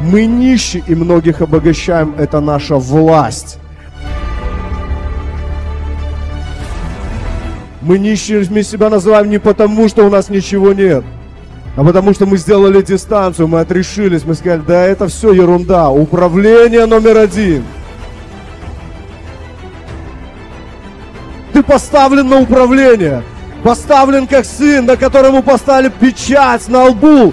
Мы нищи и многих обогащаем. Это наша власть. Мы нищими себя называем не потому, что у нас ничего нет, а потому что мы сделали дистанцию, мы отрешились, мы сказали, да это все ерунда, управление номер один. Ты поставлен на управление, поставлен как сын, на которому поставили печать на лбу,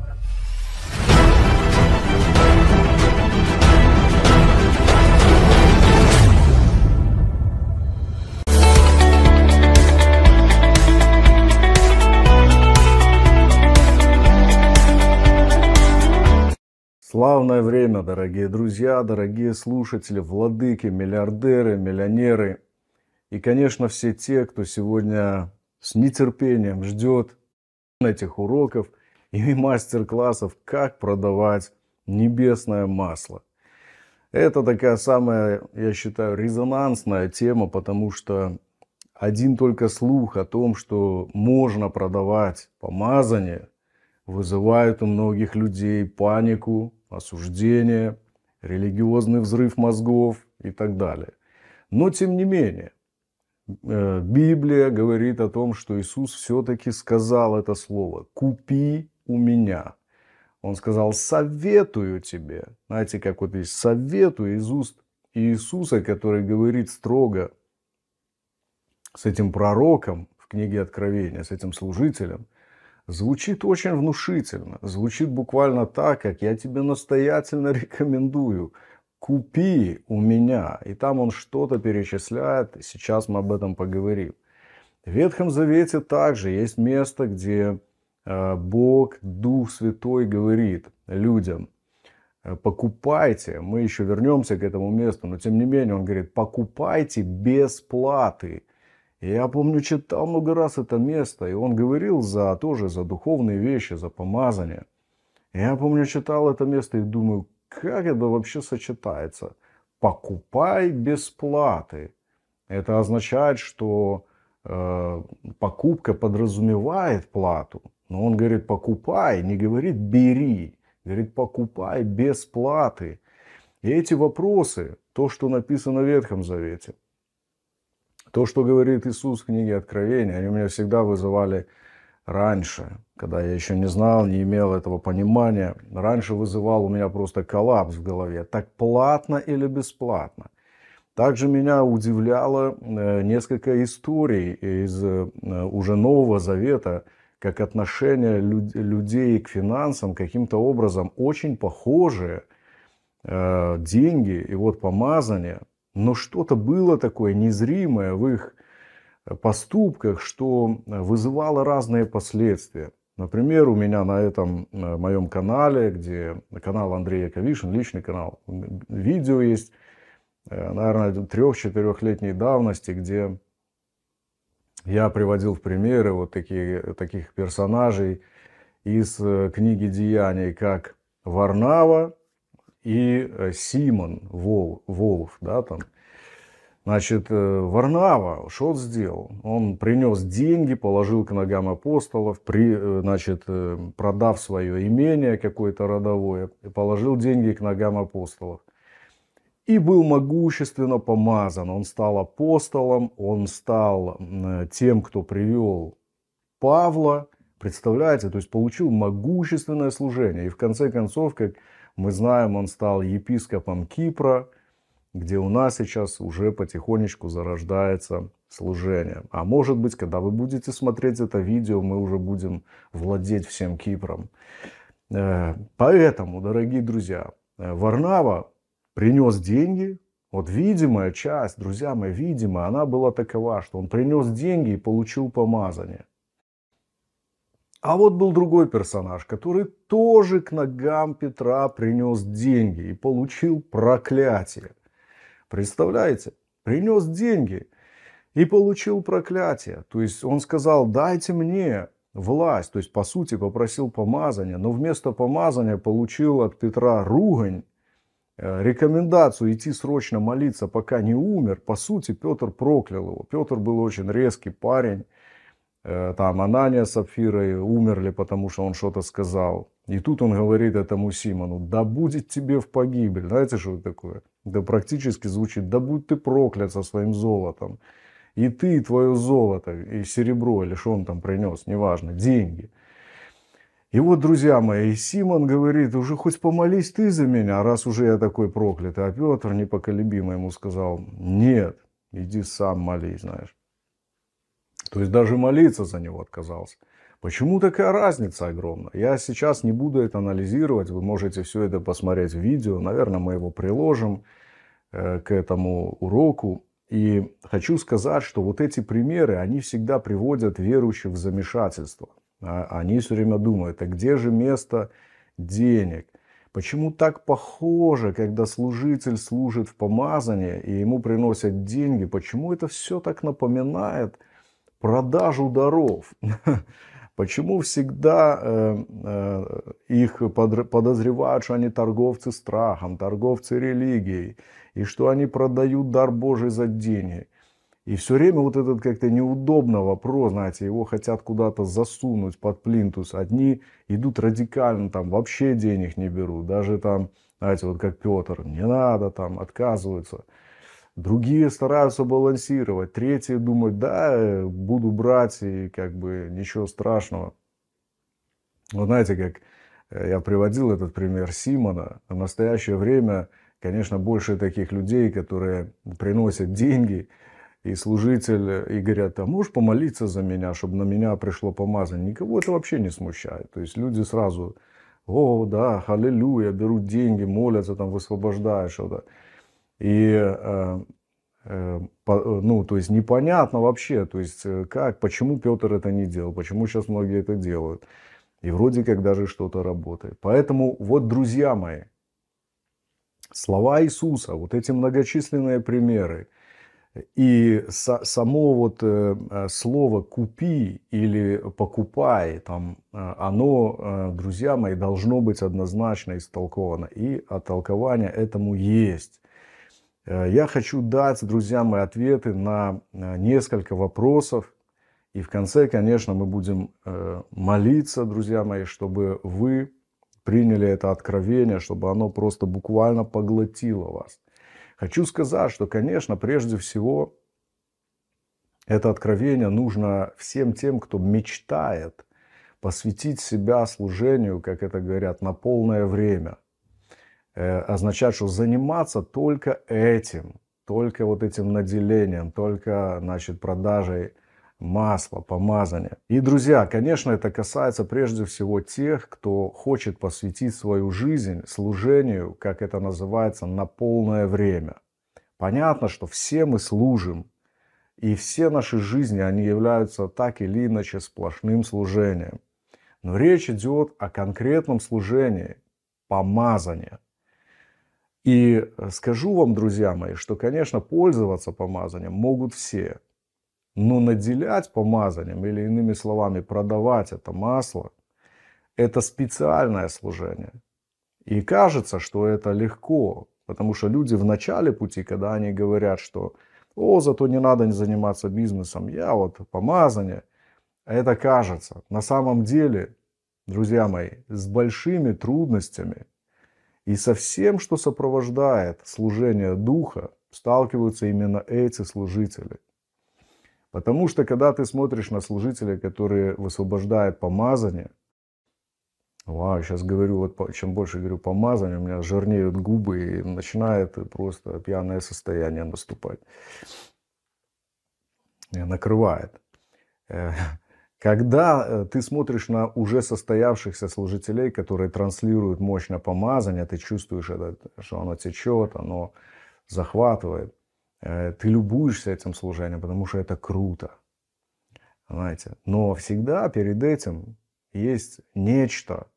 Славное время, дорогие друзья, дорогие слушатели, владыки, миллиардеры, миллионеры и, конечно, все те, кто сегодня с нетерпением ждет этих уроков и мастер-классов, как продавать небесное масло. Это такая самая, я считаю, резонансная тема, потому что один только слух о том, что можно продавать помазание, вызывает у многих людей панику, осуждение, религиозный взрыв мозгов и так далее. Но тем не менее, э, Библия говорит о том, что Иисус все-таки сказал это слово «купи у меня». Он сказал «советую тебе». Знаете, как вот есть «советую» из уст Иисуса, который говорит строго с этим пророком в книге Откровения, с этим служителем – Звучит очень внушительно, звучит буквально так, как я тебе настоятельно рекомендую. Купи у меня. И там он что-то перечисляет, сейчас мы об этом поговорим. В Ветхом Завете также есть место, где э, Бог, Дух Святой говорит людям, э, покупайте, мы еще вернемся к этому месту, но тем не менее он говорит, покупайте без платы. Я помню, читал много раз это место, и он говорил за тоже, за духовные вещи, за помазание. Я помню, читал это место и думаю, как это вообще сочетается? Покупай без Это означает, что э, покупка подразумевает плату. Но он говорит, покупай, не говорит, бери. Говорит, покупай без И эти вопросы, то, что написано в Ветхом Завете, то, что говорит Иисус в книге Откровения, они у меня всегда вызывали раньше, когда я еще не знал, не имел этого понимания. Раньше вызывал у меня просто коллапс в голове. Так платно или бесплатно? Также меня удивляло э, несколько историй из э, уже Нового Завета, как отношение людей к финансам каким-то образом очень похожие. Э, деньги и вот помазание – но что-то было такое незримое в их э, поступках, что э, вызывало разные последствия. Например, у меня на этом на э, моем канале, где канал Андрея Ковишин, личный канал, видео есть, наверное, трех-четырехлетней давности, где я приводил в примеры вот такие, таких персонажей из книги «Деяний», как Варнава, и э, Симон Вол, Волф, да, там. Значит, э, Варнава, что он сделал? Он принес деньги, положил к ногам апостолов, при, э, значит, продав свое имение какое-то родовое, положил деньги к ногам апостолов. И был могущественно помазан. Он стал апостолом, он стал тем, кто привел Павла. Представляете, то есть получил могущественное служение. И в конце концов, как мы знаем, он стал епископом Кипра, где у нас сейчас уже потихонечку зарождается служение. А может быть, когда вы будете смотреть это видео, мы уже будем владеть всем Кипром. Э, поэтому, дорогие друзья, э, Варнава принес деньги, вот видимая часть, друзья мои, видимая, она была такова, что он принес деньги и получил помазание. А вот был другой персонаж, который тоже к ногам Петра принес деньги и получил проклятие. Представляете? Принес деньги и получил проклятие. То есть он сказал, дайте мне власть. То есть, по сути, попросил помазания, но вместо помазания получил от Петра ругань, э, рекомендацию идти срочно молиться, пока не умер. По сути, Петр проклял его. Петр был очень резкий парень там Анания с Апфирой умерли, потому что он что-то сказал. И тут он говорит этому Симону, да будет тебе в погибель. Знаете, что это такое? Да практически звучит, да будь ты проклят со своим золотом. И ты, и твое золото, и серебро, или что он там принес, неважно, деньги. И вот, друзья мои, Симон говорит, уже хоть помолись ты за меня, раз уже я такой проклятый. А Петр непоколебимо ему сказал, нет, иди сам молись, знаешь. То есть даже молиться за него отказался. Почему такая разница огромная? Я сейчас не буду это анализировать, вы можете все это посмотреть в видео, наверное, мы его приложим э, к этому уроку. И хочу сказать, что вот эти примеры, они всегда приводят верующих в замешательство. А, они все время думают, а где же место денег? Почему так похоже, когда служитель служит в помазании и ему приносят деньги? Почему это все так напоминает – продажу даров. Почему всегда э, э, их подозревают, что они торговцы страхом, торговцы религией, и что они продают дар Божий за деньги? И все время вот этот как-то неудобный вопрос, знаете, его хотят куда-то засунуть под плинтус. Одни идут радикально, там вообще денег не берут, даже там, знаете, вот как Петр, не надо, там отказываются другие стараются балансировать, третьи думают, да, э, буду брать и как бы ничего страшного. Вы знаете, как э, я приводил этот пример Симона, в настоящее время, конечно, больше таких людей, которые приносят деньги, и служитель, э, и говорят, а можешь помолиться за меня, чтобы на меня пришло помазание? Никого это вообще не смущает. То есть люди сразу, о, да, халилюя, берут деньги, молятся, там, высвобождают что-то. И э, э, э, ну, то есть непонятно вообще, то есть как, почему Петр это не делал, почему сейчас многие это делают. И вроде как даже что-то работает. Поэтому вот, друзья мои, слова Иисуса, вот эти многочисленные примеры, и само вот слово «купи» или «покупай», там, оно, друзья мои, должно быть однозначно истолковано. И оттолкование этому есть. Э, я хочу дать, друзья мои, ответы на э, несколько вопросов. И в конце, конечно, мы будем э, молиться, друзья мои, чтобы вы приняли это откровение, чтобы оно просто буквально поглотило вас. Хочу сказать, что, конечно, прежде всего, это откровение нужно всем тем, кто мечтает посвятить себя служению, как это говорят, на полное время. Э, означать, что заниматься только этим, только вот этим наделением, только, значит, продажей масла, помазания. И, друзья, конечно, это касается прежде всего тех, кто хочет посвятить свою жизнь служению, как это называется, на полное время. Понятно, что все мы служим, и все наши жизни, они являются так или иначе сплошным служением. Но речь идет о конкретном служении, помазания – и э, скажу вам, друзья мои, что, конечно, пользоваться помазанием могут все. Но наделять помазанием, или иными словами, продавать это масло, это специальное служение. И кажется, что это легко, потому что люди в начале пути, когда они говорят, что «О, зато не надо заниматься бизнесом, я вот помазание», это кажется. На самом деле, друзья мои, с большими трудностями – и со всем, что сопровождает служение Духа, сталкиваются именно эти служители. Потому что, когда ты смотришь на служителя, который высвобождает помазание, Вау, сейчас говорю, вот чем больше говорю помазание, у меня жирнеют губы и начинает просто пьяное состояние наступать. И накрывает. Э, когда э, ты смотришь на уже состоявшихся служителей, которые транслируют мощное помазание, ты чувствуешь, это, что оно течет, оно захватывает. Э, ты любуешься этим служением, потому что это круто. Знаете? Но всегда перед этим есть нечто.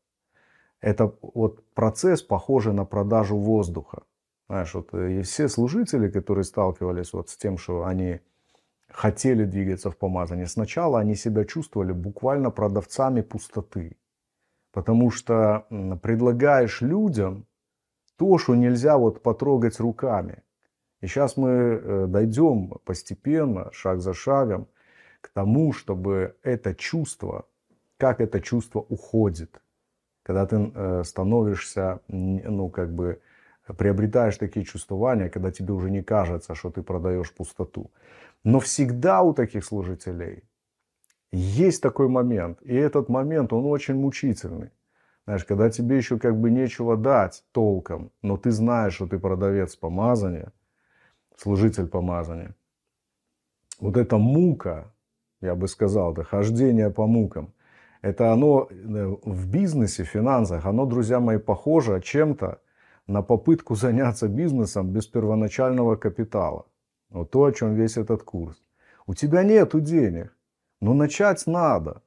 Это вот процесс, похожий на продажу воздуха. Знаешь, вот э, и все служители, которые сталкивались вот с тем, что они хотели двигаться в помазание. Сначала они себя чувствовали буквально продавцами пустоты. Потому что предлагаешь людям то, что нельзя вот потрогать руками. И сейчас мы э, дойдем постепенно, шаг за шагом, к тому, чтобы это чувство, как это чувство уходит, когда ты э, становишься, ну, как бы, приобретаешь такие чувствования, когда тебе уже не кажется, что ты продаешь пустоту. Но всегда у таких служителей есть такой момент. И этот момент, он очень мучительный. Знаешь, когда тебе еще как бы нечего дать толком, но ты знаешь, что ты продавец помазания, служитель помазания. Вот эта мука, я бы сказал, это хождение по мукам, это оно э, в бизнесе, в финансах, оно, друзья мои, похоже чем-то на попытку заняться бизнесом без первоначального капитала. Вот то, о чем весь этот курс. У тебя нету денег, но начать надо.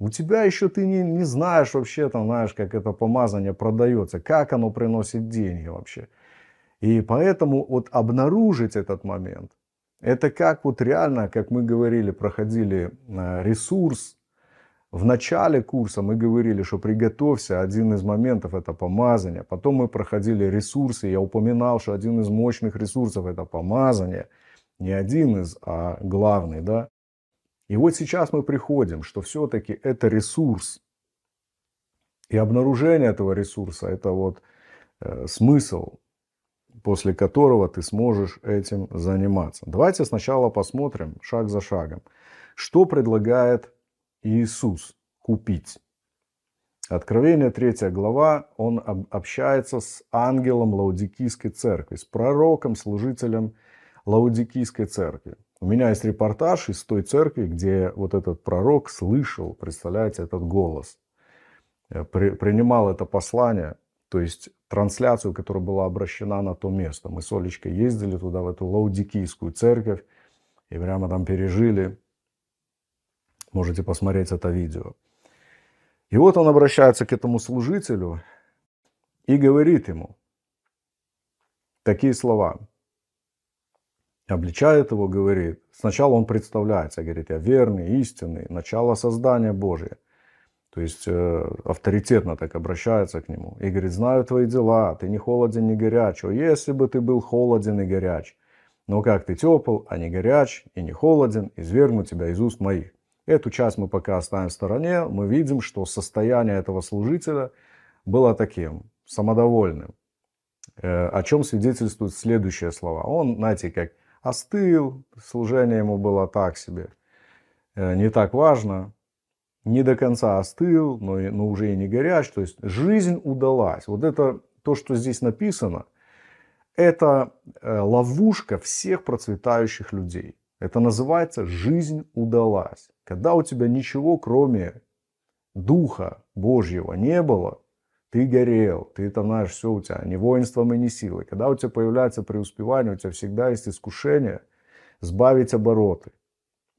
У тебя еще ты не, не знаешь вообще, там, знаешь, как это помазание продается, как оно приносит деньги вообще. И поэтому вот обнаружить этот момент, это как вот реально, как мы говорили, проходили э, ресурс. В начале курса мы говорили, что приготовься, один из моментов это помазание. Потом мы проходили ресурсы, я упоминал, что один из мощных ресурсов это помазание – не один из, а главный, да. И вот сейчас мы приходим, что все-таки это ресурс. И обнаружение этого ресурса – это вот э, смысл, после которого ты сможешь этим заниматься. Давайте сначала посмотрим шаг за шагом, что предлагает Иисус купить. Откровение 3 глава, он общается с ангелом Лаудикийской церкви, с пророком, служителем церкви Лаудикийской церкви. У меня есть репортаж из той церкви, где вот этот пророк слышал, представляете, этот голос. Э, при, принимал это послание, то есть трансляцию, которая была обращена на то место. Мы с Олечкой ездили туда, в эту Лаудикийскую церковь, и прямо там пережили. Можете посмотреть это видео. И вот он обращается к этому служителю и говорит ему такие слова обличает его, говорит, сначала он представляется, говорит, я верный, истинный, начало создания Божие. То есть э, авторитетно так обращается к нему. И говорит, знаю твои дела, ты не холоден, не горяч. О, если бы ты был холоден и горяч. Но как ты тепл, а не горяч и не холоден, извергну тебя из уст моих. Эту часть мы пока оставим в стороне. Мы видим, что состояние этого служителя было таким, самодовольным. Э, о чем свидетельствуют следующие слова. Он, знаете, как остыл, служение ему было так себе, э, не так важно, не до конца остыл, но, но уже и не горяч, то есть жизнь удалась. Вот это то, что здесь написано, это э, ловушка всех процветающих людей. Это называется «жизнь удалась». Когда у тебя ничего, кроме Духа Божьего, не было – ты горел, ты там, знаешь, все у тебя, ни воинством и ни силой. Когда у тебя появляется преуспевание, у тебя всегда есть искушение сбавить обороты.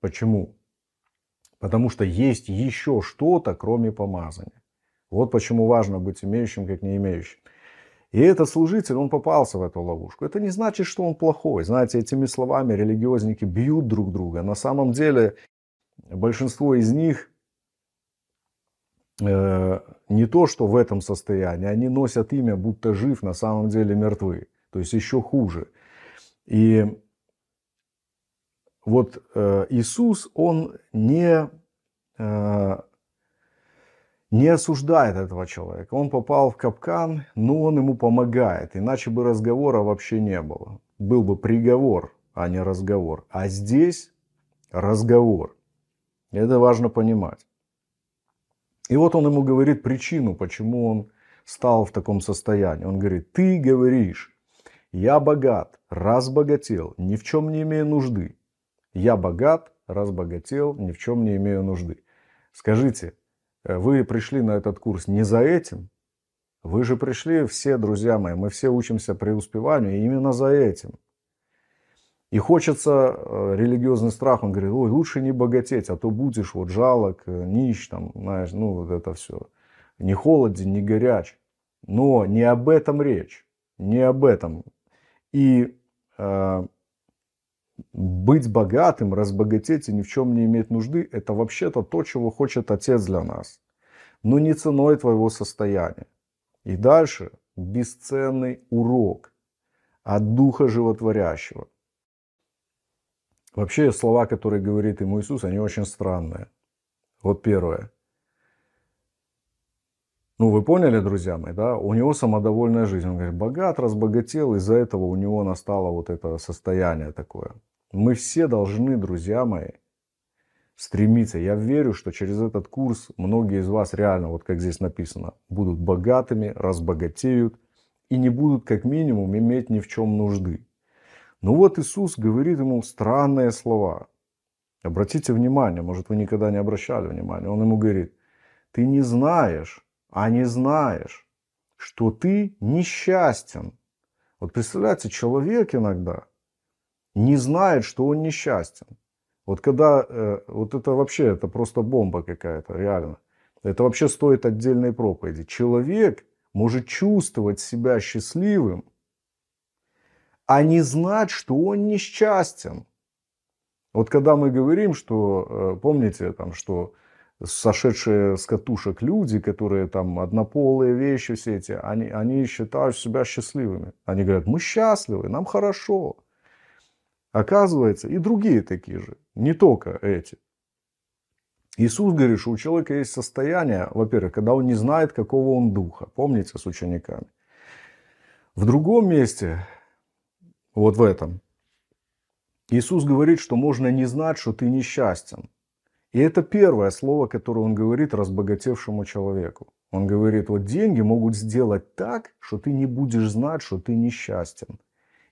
Почему? Потому что есть еще что-то, кроме помазания. Вот почему важно быть имеющим, как не имеющим. И этот служитель, он попался в эту ловушку. Это не значит, что он плохой. Знаете, этими словами религиозники бьют друг друга. На самом деле большинство из них Э, не то, что в этом состоянии, они носят имя, будто жив, на самом деле мертвы. То есть еще хуже. И вот э, Иисус, он не, э, не осуждает этого человека. Он попал в капкан, но он ему помогает. Иначе бы разговора вообще не было. Был бы приговор, а не разговор. А здесь разговор. Это важно понимать. И вот он ему говорит причину, почему он стал в таком состоянии. Он говорит, ты говоришь, я богат, разбогател, ни в чем не имею нужды. Я богат, разбогател, ни в чем не имею нужды. Скажите, э, вы пришли на этот курс не за этим? Вы же пришли все, друзья мои, мы все учимся преуспеванию именно за этим. И хочется э, религиозный страх. Он говорит, ой, лучше не богатеть, а то будешь вот жалок, э, нищ, там, знаешь, ну вот это все. Не холоден, не горяч. Но не об этом речь. Не об этом. И э, быть богатым, разбогатеть и ни в чем не иметь нужды, это вообще-то то, чего хочет Отец для нас. Но не ценой твоего состояния. И дальше бесценный урок от Духа Животворящего – Вообще слова, которые говорит ему Иисус, они очень странные. Вот первое. Ну, вы поняли, друзья мои, да? У него самодовольная жизнь. Он говорит, богат, разбогател, из-за этого у него настало вот это состояние такое. Мы все должны, друзья мои, стремиться. Я верю, что через этот курс многие из вас реально, вот как здесь написано, будут богатыми, разбогатеют и не будут как минимум иметь ни в чем нужды. Ну вот Иисус говорит ему странные слова. Обратите внимание, может вы никогда не обращали внимания. Он ему говорит, ты не знаешь, а не знаешь, что ты несчастен. Вот представляете, человек иногда не знает, что он несчастен. Вот когда, э, вот это вообще, это просто бомба какая-то, реально. Это вообще стоит отдельной проповеди. Человек может чувствовать себя счастливым, а не знать, что он несчастен. Вот когда мы говорим, что, э, помните, там, что сошедшие с катушек люди, которые там однополые вещи все эти, они, они считают себя счастливыми. Они говорят, мы счастливы, нам хорошо. Оказывается, и другие такие же, не только эти. Иисус говорит, что у человека есть состояние, во-первых, когда он не знает, какого он духа. Помните с учениками. В другом месте вот в этом. Иисус говорит, что можно не знать, что ты несчастен. И это первое слово, которое он говорит разбогатевшему человеку. Он говорит, вот деньги могут сделать так, что ты не будешь знать, что ты несчастен.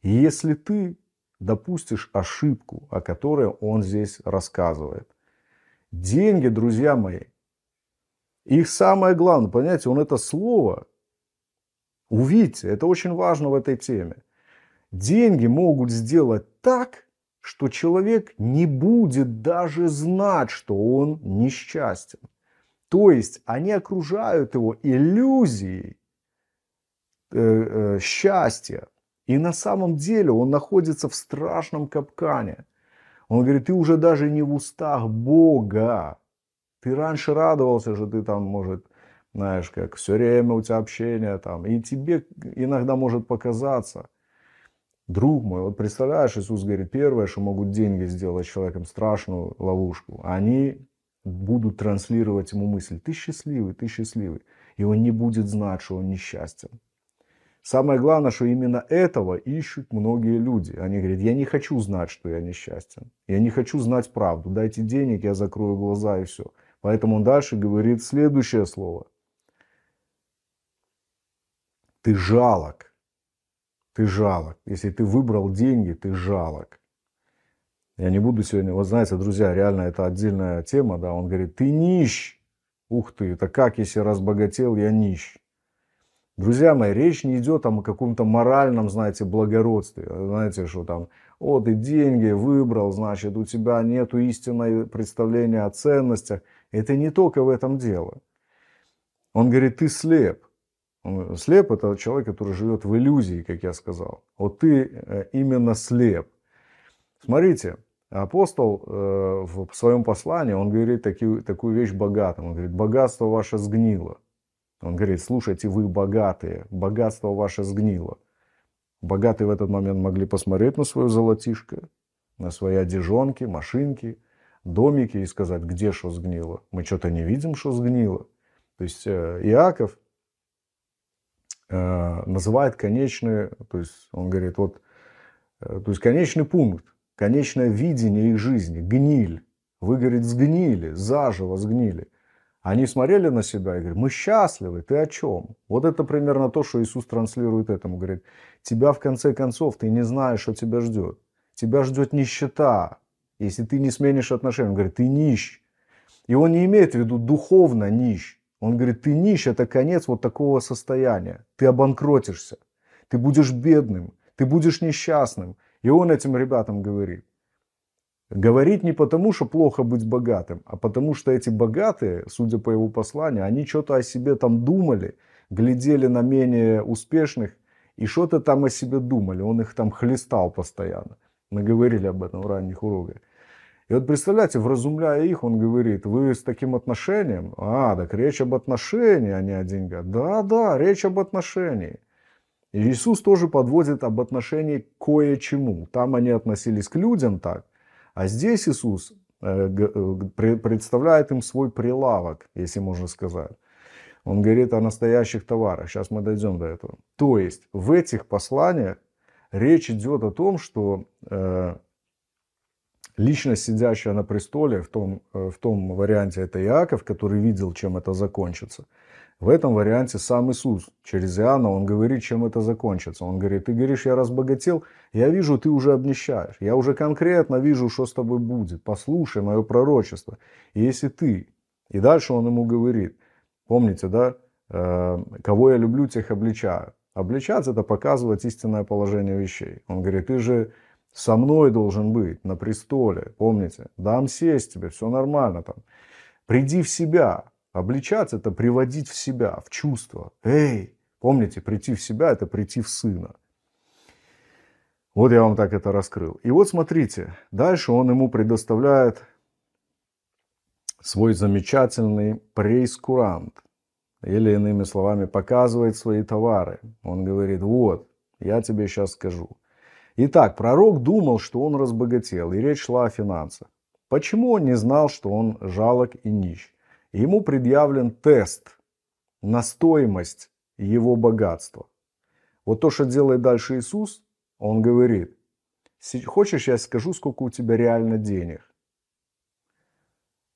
И если ты допустишь ошибку, о которой он здесь рассказывает. Деньги, друзья мои, их самое главное, понимаете, он это слово, увидьте, это очень важно в этой теме. Деньги могут сделать так, что человек не будет даже знать, что он несчастен. То есть они окружают его иллюзией э, э, счастья. И на самом деле он находится в страшном капкане. Он говорит, ты уже даже не в устах Бога. Ты раньше радовался, что ты там, может, знаешь, как все время у тебя общение там. И тебе иногда может показаться – друг мой, вот представляешь, Иисус говорит, первое, что могут деньги сделать человеком, страшную ловушку, они будут транслировать ему мысль, ты счастливый, ты счастливый, и он не будет знать, что он несчастен. Самое главное, что именно этого ищут многие люди. Они говорят, я не хочу знать, что я несчастен. Я не хочу знать правду. Дайте денег, я закрою глаза и все. Поэтому он дальше говорит следующее слово. Ты жалок ты жалок. Если ты выбрал деньги, ты жалок. Я не буду сегодня... Вот знаете, друзья, реально это отдельная тема, да. Он говорит, ты нищ. Ух ты, это как, если разбогател, я нищ. Друзья мои, речь не идет там, о каком-то моральном, знаете, благородстве. Знаете, что там, Вот и деньги выбрал, значит, у тебя нет истинного представления о ценностях. Это не только в этом дело. Он говорит, ты слеп слеп это человек, который живет в иллюзии, как я сказал. Вот ты э, именно слеп. Смотрите, апостол э, в своем послании, он говорит такую, такую вещь богатым. Он говорит, богатство ваше сгнило. Он говорит, слушайте, вы богатые, богатство ваше сгнило. Богатые в этот момент могли посмотреть на свое золотишко, на свои одежонки, машинки, домики и сказать, где что сгнило. Мы что-то не видим, что сгнило. То есть э, Иаков Э, называет конечный, то есть он говорит, вот, э, то есть конечный пункт, конечное видение их жизни, гниль. Вы, говорит, сгнили, заживо сгнили. Они смотрели на себя и говорят, мы счастливы, ты о чем? Вот это примерно то, что Иисус транслирует этому. Говорит, тебя в конце концов, ты не знаешь, что тебя ждет. Тебя ждет нищета, если ты не сменишь отношения. Он говорит, ты нищ. И он не имеет в виду духовно нищ. Он говорит, ты нищ, это конец вот такого состояния. Ты обанкротишься, ты будешь бедным, ты будешь несчастным. И он этим ребятам говорит. Говорит не потому, что плохо быть богатым, а потому что эти богатые, судя по его посланию, они что-то о себе там думали, глядели на менее успешных и что-то там о себе думали. Он их там хлестал постоянно. Мы говорили об этом в ранних уроках. И вот представляете, вразумляя их, он говорит, вы с таким отношением? А, так речь об отношении, а не о деньгах. Да, да, речь об отношении. И Иисус тоже подводит об отношении кое-чему. Там они относились к людям так, а здесь Иисус э, э, представляет им свой прилавок, если можно сказать. Он говорит о настоящих товарах. Сейчас мы дойдем до этого. То есть в этих посланиях речь идет о том, что э, личность, сидящая на престоле, в том, э, в том варианте это Иаков, который видел, чем это закончится. В этом варианте сам Иисус через Иоанна, он говорит, чем это закончится. Он говорит, ты говоришь, я разбогател, я вижу, ты уже обнищаешь. Я уже конкретно вижу, что с тобой будет. Послушай мое пророчество. И если ты... И дальше он ему говорит, помните, да, э, кого я люблю, тех обличаю. Обличать – это показывать истинное положение вещей. Он говорит, ты же со мной должен быть на престоле, помните? Дам сесть тебе, все нормально там. Приди в себя. Обличать – это приводить в себя, в чувство. Эй, помните, прийти в себя – это прийти в сына. Вот я вам так это раскрыл. И вот смотрите, дальше он ему предоставляет свой замечательный прейскурант. Или, иными словами, показывает свои товары. Он говорит, вот, я тебе сейчас скажу – Итак, пророк думал, что он разбогател, и речь шла о финансах. Почему он не знал, что он жалок и нищ? Ему предъявлен тест на стоимость его богатства. Вот то, что делает дальше Иисус, он говорит, хочешь, я скажу, сколько у тебя реально денег.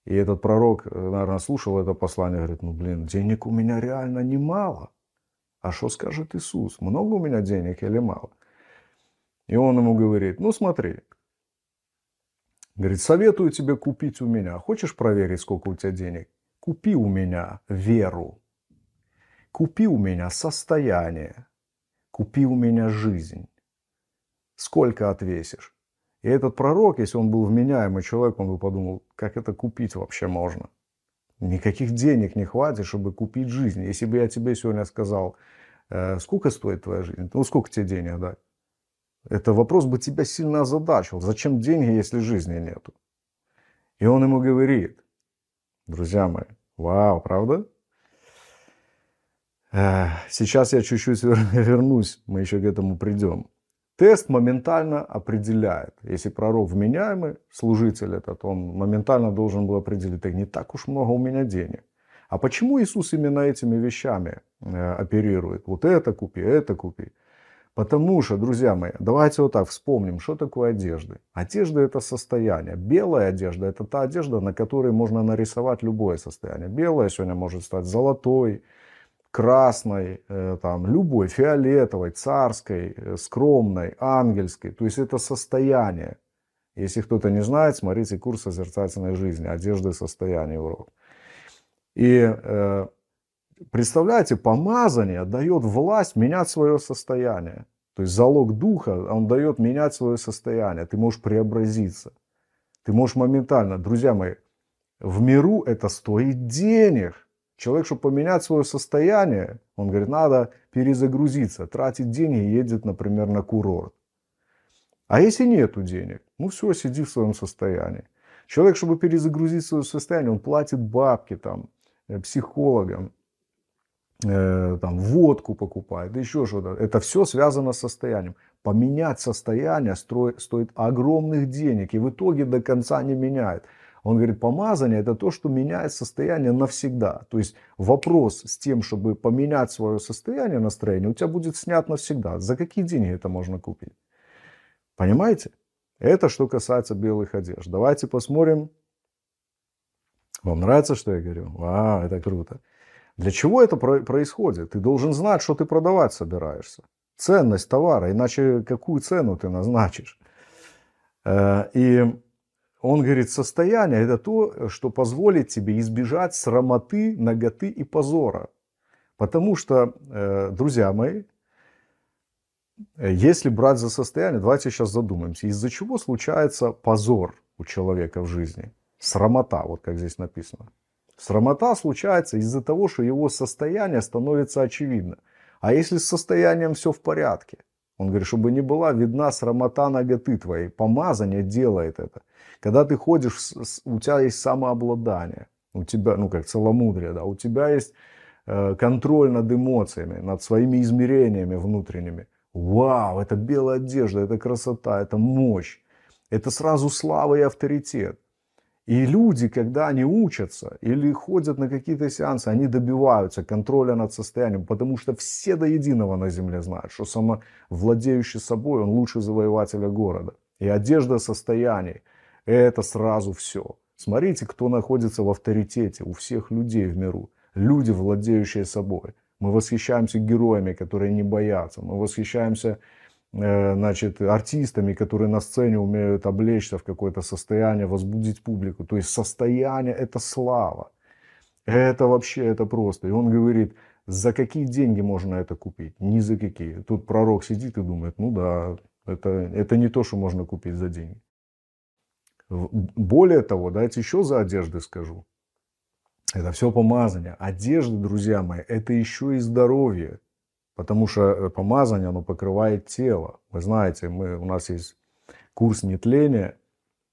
И этот пророк, э, наверное, слушал это послание, говорит, ну, блин, денег у меня реально немало. А что скажет Иисус? Много у меня денег или мало? И он ему говорит, ну смотри, говорит, советую тебе купить у меня. Хочешь проверить, сколько у тебя денег? Купи у меня веру. Купи у меня состояние. Купи у меня жизнь. Сколько отвесишь? И этот пророк, если он был вменяемый человек, он бы подумал, как это купить вообще можно? Никаких денег не хватит, чтобы купить жизнь. Если бы я тебе сегодня сказал, э, сколько стоит твоя жизнь, ну сколько тебе денег дать? Это вопрос бы тебя сильно озадачил. Зачем деньги, если жизни нету? И он ему говорит, друзья мои, вау, правда? Сейчас я чуть-чуть вернусь, мы еще к этому придем. Тест моментально определяет. Если пророк вменяемый, служитель этот, он моментально должен был определить, так не так уж много у меня денег. А почему Иисус именно этими вещами э, оперирует? Вот это купи, это купи. Потому что, друзья мои, давайте вот так вспомним, что такое одежды. Одежда – это состояние. Белая одежда – это та одежда, на которой можно нарисовать любое состояние. Белая сегодня может стать золотой, красной, э, там, любой, фиолетовой, царской, э, скромной, ангельской. То есть это состояние. Если кто-то не знает, смотрите курс созерцательной жизни, одежды и состояние урок. И э, Представляете, помазание дает власть менять свое состояние. То есть залог духа, он дает менять свое состояние. Ты можешь преобразиться. Ты можешь моментально, друзья мои, в миру это стоит денег. Человек, чтобы поменять свое состояние, он говорит, надо перезагрузиться, тратить деньги и едет, например, на курорт. А если нету денег, ну все, сиди в своем состоянии. Человек, чтобы перезагрузить свое состояние, он платит бабки там, э, психологам, Э, там, водку покупает, еще что-то. Это все связано с состоянием. Поменять состояние строй, стоит огромных денег и в итоге до конца не меняет. Он говорит, помазание это то, что меняет состояние навсегда. То есть вопрос с тем, чтобы поменять свое состояние, настроение, у тебя будет снят навсегда. За какие деньги это можно купить? Понимаете? Это что касается белых одежд. Давайте посмотрим. Вам нравится, что я говорю? Вау, это круто. Для чего это происходит? Ты должен знать, что ты продавать собираешься. Ценность товара, иначе какую цену ты назначишь? Э, и он говорит, состояние – это то, что позволит тебе избежать срамоты, ноготы и позора. Потому что, э, друзья мои, если брать за состояние, давайте сейчас задумаемся, из-за чего случается позор у человека в жизни? Срамота, вот как здесь написано. Срамота случается из-за того, что его состояние становится очевидно. А если с состоянием все в порядке? Он говорит, чтобы не была видна срамота ноготы твоей. Помазание делает это. Когда ты ходишь, у тебя есть самообладание. У тебя, ну как целомудрие, да, у тебя есть э, контроль над эмоциями, над своими измерениями внутренними. Вау, это белая одежда, это красота, это мощь. Это сразу слава и авторитет. И люди, когда они учатся или ходят на какие-то сеансы, они добиваются контроля над состоянием, потому что все до единого на земле знают, что самовладеющий собой, он лучше завоевателя города. И одежда состояний – это сразу все. Смотрите, кто находится в авторитете у всех людей в миру. Люди, владеющие собой. Мы восхищаемся героями, которые не боятся. Мы восхищаемся Э, значит, артистами, которые на сцене умеют облечься в какое-то состояние, возбудить публику. То есть состояние – это слава. Это вообще, это просто. И он говорит, за какие деньги можно это купить? Ни за какие. Тут пророк сидит и думает, ну да, это, это не то, что можно купить за деньги. Более того, давайте еще за одежды скажу. Это все помазание. Одежды, друзья мои, это еще и здоровье. Потому что э, помазание, оно покрывает тело. Вы знаете, мы, у нас есть курс нетления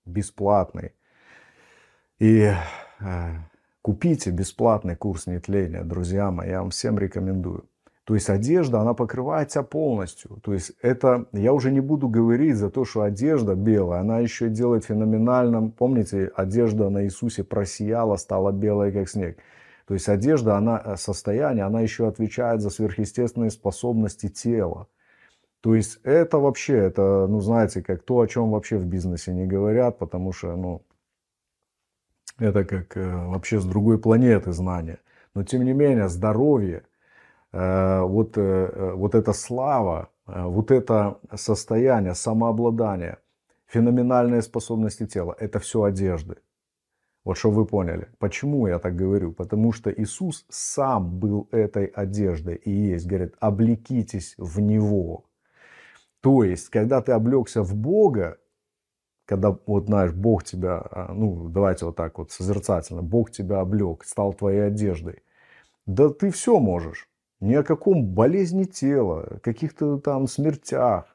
бесплатный. И э, купите бесплатный курс нетления, друзья мои, я вам всем рекомендую. То есть одежда, она покрывается полностью. То есть это, я уже не буду говорить за то, что одежда белая, она еще делает феноменальным. Помните, одежда на Иисусе просияла, стала белой, как снег. То есть одежда, она, э, состояние, она еще отвечает за сверхъестественные способности тела. То есть это вообще, это, ну, знаете, как то, о чем вообще в бизнесе не говорят, потому что, ну, это как э, вообще с другой планеты знания. Но тем не менее, здоровье, э, вот, э, э вот эта слава, э, вот это состояние, самообладание, феноменальные способности тела, это все одежды. Вот что вы поняли. Почему я так говорю? Потому что Иисус сам был этой одеждой и есть. Говорит, облекитесь в Него. То есть, когда ты облекся в Бога, когда, вот знаешь, Бог тебя, а, ну, давайте вот так вот созерцательно, Бог тебя облег, стал твоей одеждой, да ты все можешь. Ни о каком болезни тела, каких-то там смертях,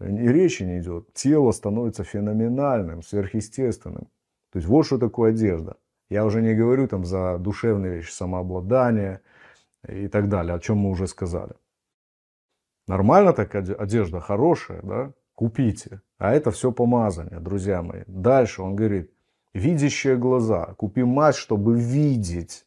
и э, речи не идет. Тело становится феноменальным, сверхъестественным. То есть вот что такое одежда. Я уже не говорю там за душевные вещи, самообладание и так далее, о чем мы уже сказали. Нормально так одежда, хорошая, да? Купите. А это все помазание, друзья мои. Дальше он говорит, видящие глаза, купи мать, чтобы видеть.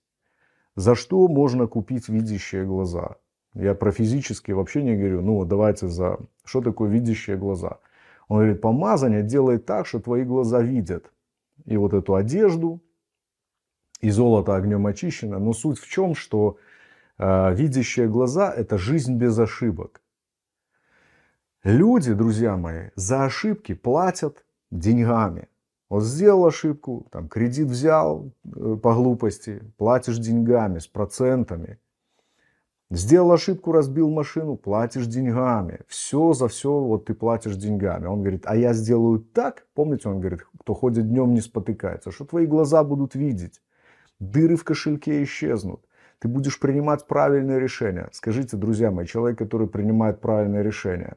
За что можно купить видящие глаза? Я про физические вообще не говорю. Ну, давайте за... Что такое видящие глаза? Он говорит, помазание делает так, что твои глаза видят и вот эту одежду, и золото огнем очищено. Но суть в чем, что э, видящие глаза – это жизнь без ошибок. Люди, друзья мои, за ошибки платят деньгами. Вот сделал ошибку, там кредит взял э, по глупости, платишь деньгами, с процентами – Сделал ошибку, разбил машину, платишь деньгами. Все за все вот ты платишь деньгами. Он говорит, а я сделаю так. Помните, он говорит, кто ходит днем не спотыкается, что твои глаза будут видеть. Дыры в кошельке исчезнут. Ты будешь принимать правильные решения. Скажите, друзья мои, человек, который принимает правильные решения,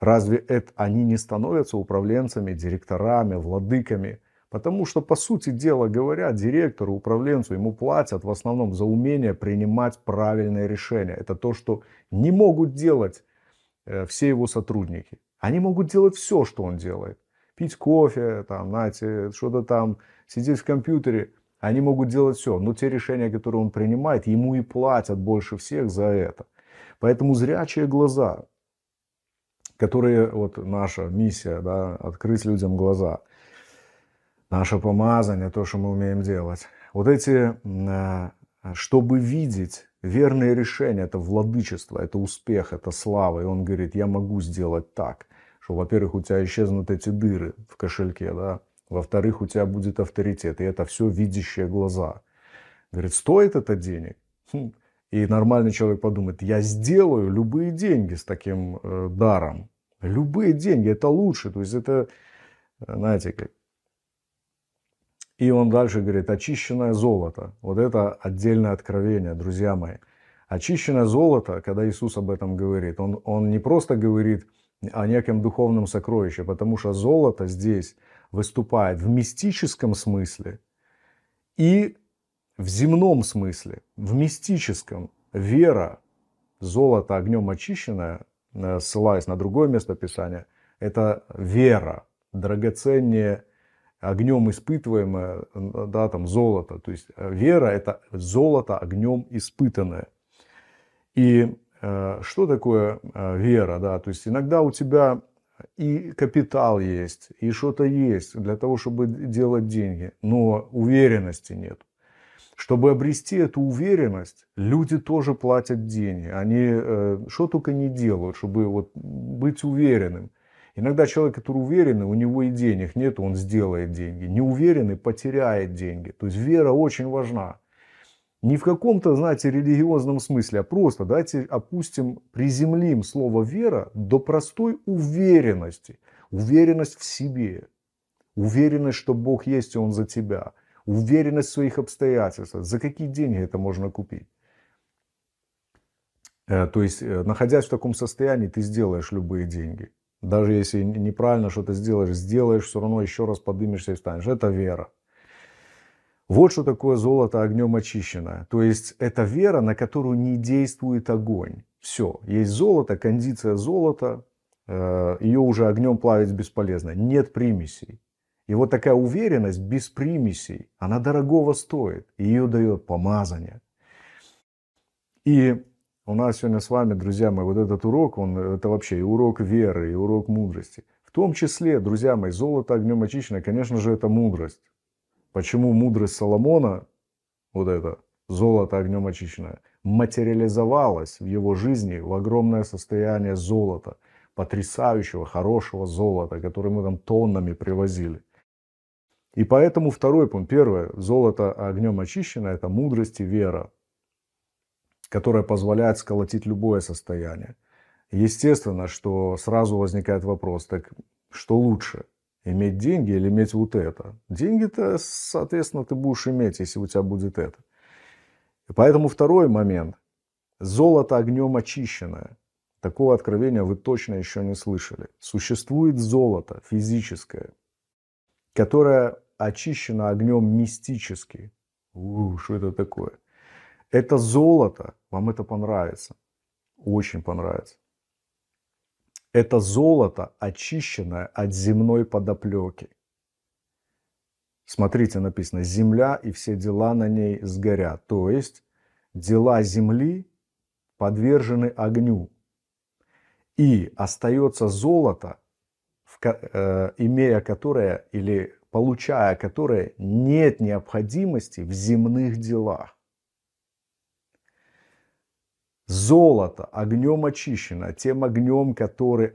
разве это они не становятся управленцами, директорами, владыками – Потому что, по сути дела говоря, директору, управленцу ему платят в основном за умение принимать правильные решения. Это то, что не могут делать э, все его сотрудники. Они могут делать все, что он делает. Пить кофе, там, знаете, что-то там, сидеть в компьютере. Они могут делать все. Но те решения, которые он принимает, ему и платят больше всех за это. Поэтому зрячие глаза, которые вот наша миссия, да, открыть людям глаза – наше помазание, то, что мы умеем делать. Вот эти, э, чтобы видеть верное решение, это владычество, это успех, это слава. И он говорит, я могу сделать так, что, во-первых, у тебя исчезнут эти дыры в кошельке, да, во-вторых, у тебя будет авторитет, и это все видящие глаза. Говорит, стоит это денег? Хм. И нормальный человек подумает, я сделаю любые деньги с таким э, даром. Любые деньги, это лучше. То есть это, э, знаете, как и он дальше говорит, очищенное золото. Вот это отдельное откровение, друзья мои. Очищенное золото, когда Иисус об этом говорит, он, он не просто говорит о неком духовном сокровище, потому что золото здесь выступает в мистическом смысле и в земном смысле, в мистическом. Вера, золото огнем очищенное, э, ссылаясь на другое место Писания, это вера, драгоценнее огнем испытываемое, э, да, там золото. То есть э, вера – это золото огнем испытанное. И э, что такое э, вера? Да? То есть иногда у тебя и капитал есть, и что-то есть для того, чтобы делать деньги, но уверенности нет. Чтобы обрести эту уверенность, люди тоже платят деньги. Они э, что только не делают, чтобы вот быть уверенным. Иногда человек, который уверенный, у него и денег нет, он сделает деньги. Неуверенный потеряет деньги. То есть вера очень важна. Не в каком-то, знаете, религиозном смысле, а просто давайте опустим, приземлим слово вера до простой уверенности. Уверенность в себе. Уверенность, что Бог есть и Он за тебя. Уверенность в своих обстоятельствах. За какие деньги это можно купить? Э, то есть, э, находясь в таком состоянии, ты сделаешь любые деньги. Даже если неправильно что-то сделаешь, сделаешь, все равно еще раз подымешься и встанешь. Это вера. Вот что такое золото огнем очищенное. То есть это вера, на которую не действует огонь. Все, есть золото, кондиция золота, э, ее уже огнем плавить бесполезно. Нет примесей. И вот такая уверенность без примесей, она дорогого стоит. Ее дает помазание. И у нас сегодня с вами, друзья мои, вот этот урок, он, это вообще и урок веры, и урок мудрости. В том числе, друзья мои, золото огнем очищенное, конечно же, это мудрость. Почему мудрость Соломона, вот это, золото огнем очищенное, материализовалась в его жизни в огромное состояние золота, потрясающего, хорошего золота, которое мы там тоннами привозили. И поэтому второй пункт. Первое, золото огнем очищено, это мудрость и вера которая позволяет сколотить любое состояние. Естественно, что сразу возникает вопрос, так что лучше, иметь деньги или иметь вот это? Деньги-то, соответственно, ты будешь иметь, если у тебя будет это. И поэтому второй момент. Золото огнем очищенное. Такого откровения вы точно еще не слышали. Существует золото физическое, которое очищено огнем мистически. У, что это такое? Это золото, вам это понравится, очень понравится. Это золото, очищенное от земной подоплеки. Смотрите, написано, земля и все дела на ней сгорят. То есть дела земли подвержены огню. И остается золото, э, имея которое или получая которое нет необходимости в земных делах. Золото огнем очищено, тем огнем, который э,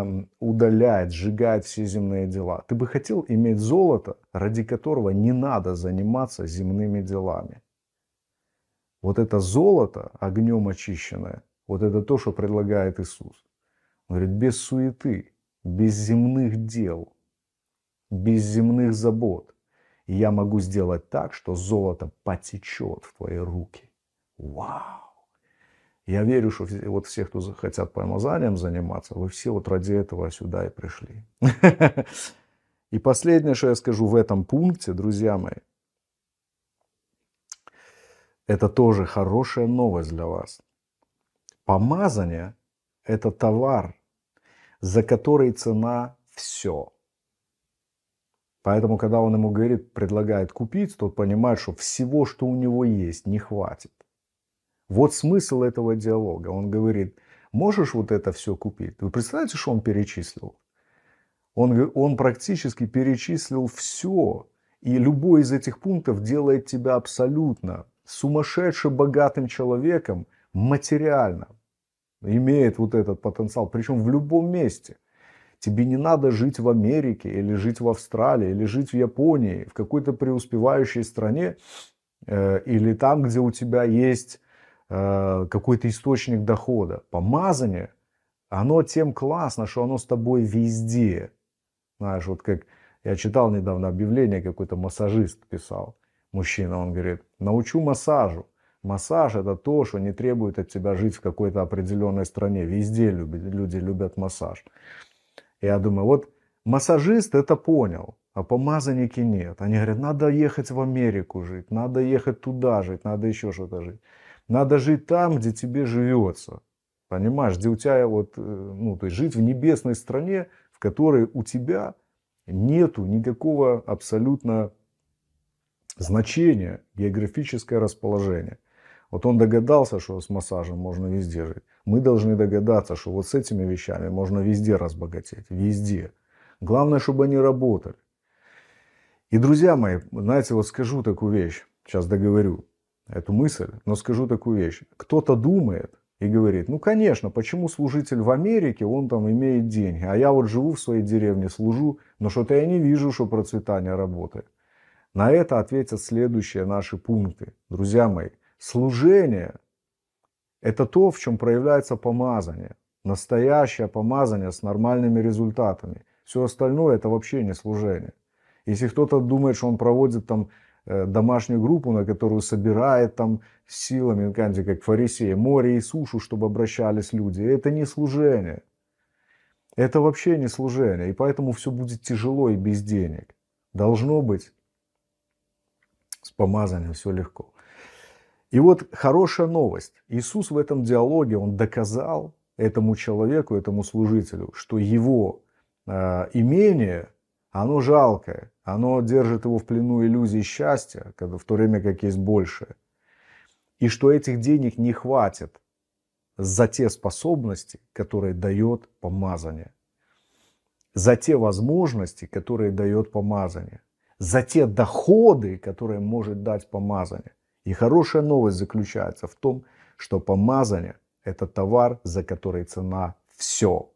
эм, удаляет, сжигает все земные дела. Ты бы хотел иметь золото, ради которого не надо заниматься земными делами. Вот это золото, огнем очищенное, вот это то, что предлагает Иисус. Он говорит, без суеты, без земных дел, без земных забот. я могу сделать так, что золото потечет в твои руки. Вау! Я верю, что вот все, кто хотят помазанием заниматься, вы все вот ради этого сюда и пришли. И последнее, что я скажу в этом пункте, друзья мои, это тоже хорошая новость для вас. Помазание – это товар, за который цена все. Поэтому, когда он ему говорит, предлагает купить, тот понимает, что всего, что у него есть, не хватит. Вот смысл этого диалога. Он говорит, можешь вот это все купить? Вы представляете, что он перечислил? Он, он практически перечислил все. И любой из этих пунктов делает тебя абсолютно сумасшедше богатым человеком материально. Имеет вот этот потенциал. Причем в любом месте. Тебе не надо жить в Америке, или жить в Австралии, или жить в Японии, в какой-то преуспевающей стране, э, или там, где у тебя есть Э, какой-то источник дохода. Помазание, оно тем классно, что оно с тобой везде. Знаешь, вот как я читал недавно объявление, какой-то массажист писал, мужчина, он говорит, научу массажу. Массаж – это то, что не требует от тебя жить в какой-то определенной стране. Везде люди любят массаж. Я думаю, вот массажист это понял, а помазанники нет. Они говорят, надо ехать в Америку жить, надо ехать туда жить, надо еще что-то жить. Надо жить там, где тебе живется. Понимаешь, где у тебя вот, э, ну, то есть жить в небесной стране, в которой у тебя нету никакого абсолютно значения, географическое расположение. Вот он догадался, что с массажем можно везде жить. Мы должны догадаться, что вот с этими вещами можно везде разбогатеть, везде. Главное, чтобы они работали. И, друзья мои, знаете, вот скажу такую вещь, сейчас договорю эту мысль, но скажу такую вещь. Кто-то думает и говорит, ну конечно, почему служитель в Америке, он там имеет деньги, а я вот живу в своей деревне, служу, но что-то я не вижу, что процветание работает. На это ответят следующие наши пункты. Друзья мои, служение – это то, в чем проявляется помазание. Настоящее помазание с нормальными результатами. Все остальное – это вообще не служение. Если кто-то думает, что он проводит там Э, домашнюю группу, на которую собирает там силами, ну, Канди, как фарисеи, море и сушу, чтобы обращались люди. Это не служение. Это вообще не служение. И поэтому все будет тяжело и без денег. Должно быть с помазанием все легко. И вот хорошая новость. Иисус в этом диалоге, он доказал этому человеку, этому служителю, что его э, имение оно жалкое, оно держит его в плену иллюзии счастья, когда в то время как есть большее. И что этих денег не хватит за те способности, которые дает помазание. За те возможности, которые дает помазание. За те доходы, которые может дать помазание. И хорошая новость заключается в том, что помазание – это товар, за который цена все.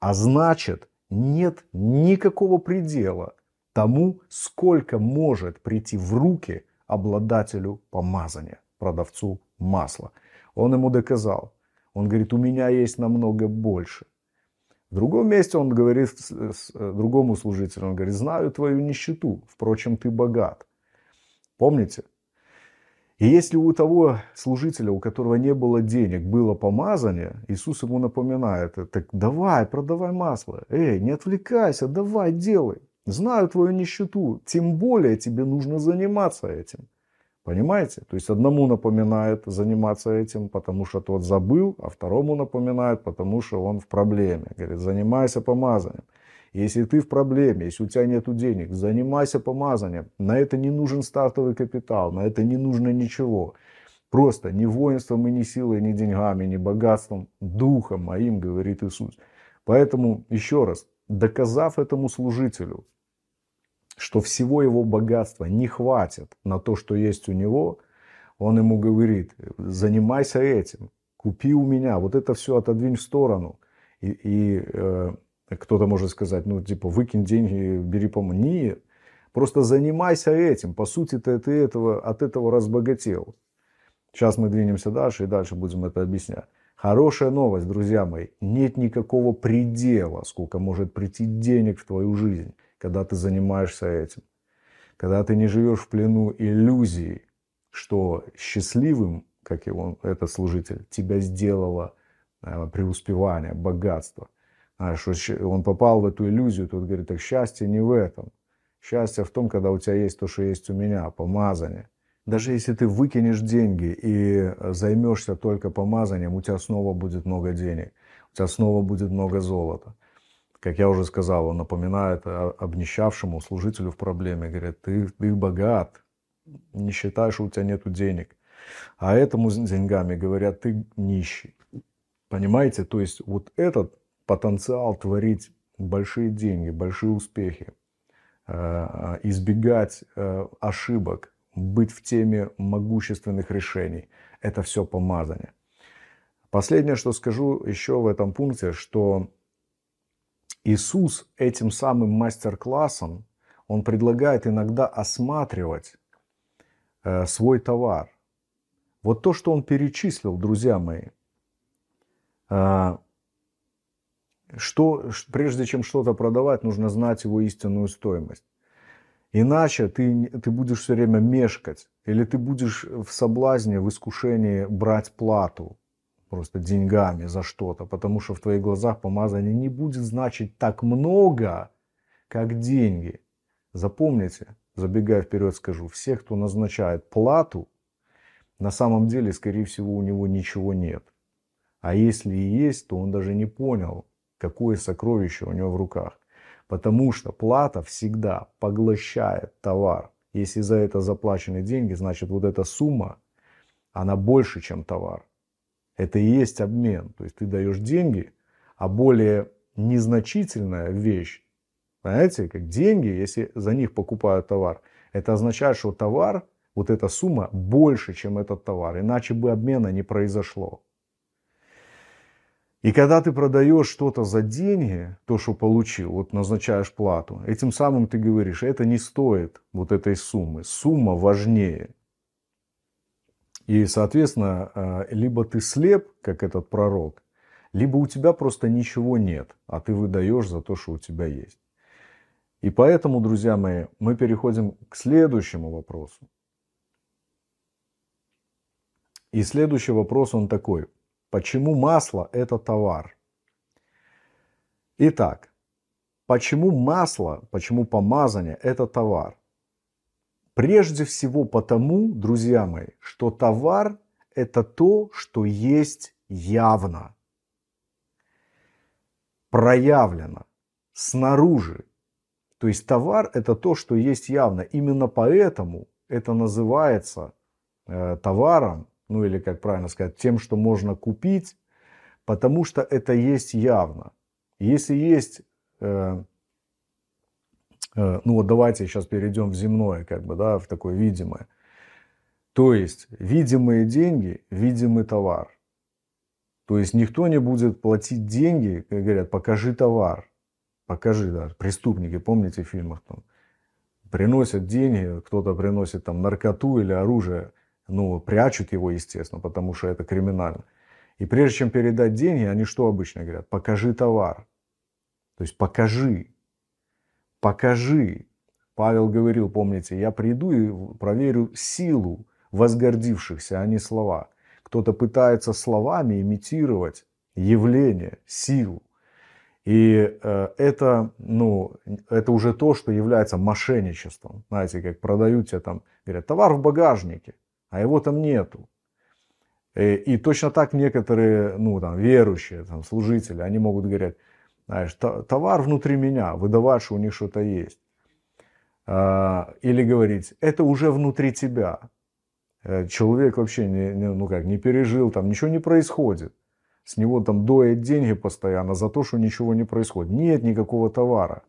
А значит, нет никакого предела тому, сколько может прийти в руки обладателю помазания, продавцу масла. Он ему доказал. Он говорит, у меня есть намного больше. В другом месте он говорит э, другому служителю, он говорит, знаю твою нищету, впрочем, ты богат. Помните, и если у того служителя, у которого не было денег, было помазание, Иисус ему напоминает, так давай, продавай масло, эй, не отвлекайся, давай, делай. Знаю твою нищету, тем более тебе нужно заниматься этим. Понимаете? То есть одному напоминает заниматься этим, потому что тот забыл, а второму напоминает, потому что он в проблеме. Говорит, занимайся помазанием. Если ты в проблеме, если у тебя нет денег, занимайся помазанием. На это не нужен стартовый капитал, на это не нужно ничего. Просто ни воинством, и ни силой, ни деньгами, ни богатством, духом моим, говорит Иисус. Поэтому, еще раз, доказав этому служителю, что всего его богатства не хватит на то, что есть у него, он ему говорит, занимайся этим, купи у меня, вот это все отодвинь в сторону. И, и э, кто-то может сказать, ну, типа, выкинь деньги, бери помни. Просто занимайся этим. По сути, ты, ты этого, от этого разбогател. Сейчас мы двинемся дальше и дальше будем это объяснять. Хорошая новость, друзья мои. Нет никакого предела, сколько может прийти денег в твою жизнь, когда ты занимаешься этим. Когда ты не живешь в плену иллюзии, что счастливым, как и он, этот служитель, тебя сделало э, преуспевание, богатство – а, что он попал в эту иллюзию, тут говорит, так счастье не в этом. Счастье в том, когда у тебя есть то, что есть у меня, помазание. Даже если ты выкинешь деньги и э, займешься только помазанием, у тебя снова будет много денег, у тебя снова будет много золота. Как я уже сказал, он напоминает обнищавшему служителю в проблеме, говорит, ты, ты богат, не считаешь, что у тебя нет денег. А этому с деньгами говорят, ты нищий. Понимаете? То есть вот этот потенциал творить большие деньги, большие успехи, э, э, избегать э, ошибок, быть в теме могущественных решений. Это все помазание. Последнее, что скажу еще в этом пункте, что Иисус этим самым мастер-классом, он предлагает иногда осматривать свой товар. Вот то, что он перечислил, друзья мои, что, прежде чем что-то продавать, нужно знать его истинную стоимость. Иначе ты, ты будешь все время мешкать, или ты будешь в соблазне, в искушении брать плату просто деньгами за что-то, потому что в твоих глазах помазание не будет значить так много, как деньги. Запомните, забегая вперед скажу, все, кто назначает плату, на самом деле, скорее всего, у него ничего нет. А если и есть, то он даже не понял, какое сокровище у него в руках. Потому что плата всегда поглощает товар. Если за это заплачены деньги, значит вот эта сумма, она больше, чем товар. Это и есть обмен. То есть ты даешь деньги, а более незначительная вещь, понимаете, как деньги, если за них покупают товар, это означает, что товар, вот эта сумма больше, чем этот товар. Иначе бы обмена не произошло. И когда ты продаешь что-то за деньги, то, что получил, вот назначаешь плату, этим самым ты говоришь, это не стоит вот этой суммы. Сумма важнее. И, соответственно, э, либо ты слеп, как этот пророк, либо у тебя просто ничего нет, а ты выдаешь за то, что у тебя есть. И поэтому, друзья мои, мы переходим к следующему вопросу. И следующий вопрос, он такой – Почему масло – это товар? Итак, почему масло, почему помазание – это товар? Прежде всего потому, друзья мои, что товар – это то, что есть явно, проявлено, снаружи. То есть товар – это то, что есть явно. Именно поэтому это называется э, товаром ну или как правильно сказать, тем, что можно купить, потому что это есть явно. Если есть, э, э, ну вот давайте сейчас перейдем в земное, как бы, да, в такое видимое. То есть видимые деньги, видимый товар. То есть никто не будет платить деньги, как говорят, покажи товар. Покажи, да, преступники, помните в фильмах там, приносят деньги, кто-то приносит там наркоту или оружие, ну прячут его, естественно, потому что это криминально. И прежде чем передать деньги, они что обычно говорят? Покажи товар. То есть покажи. Покажи. Павел говорил, помните, я приду и проверю силу возгордившихся, а не слова. Кто-то пытается словами имитировать явление, силу. И э, это, ну, это уже то, что является мошенничеством. Знаете, как продают тебе там, говорят, товар в багажнике а его там нету. И, э, и точно так некоторые, ну, там, верующие, там, служители, они могут говорить, знаешь, товар внутри меня, выдавать, что у них что-то есть. А, или говорить, это уже внутри тебя. Э, человек вообще не, не, ну как, не пережил, там ничего не происходит. С него там доят деньги постоянно за то, что ничего не происходит. Нет никакого товара.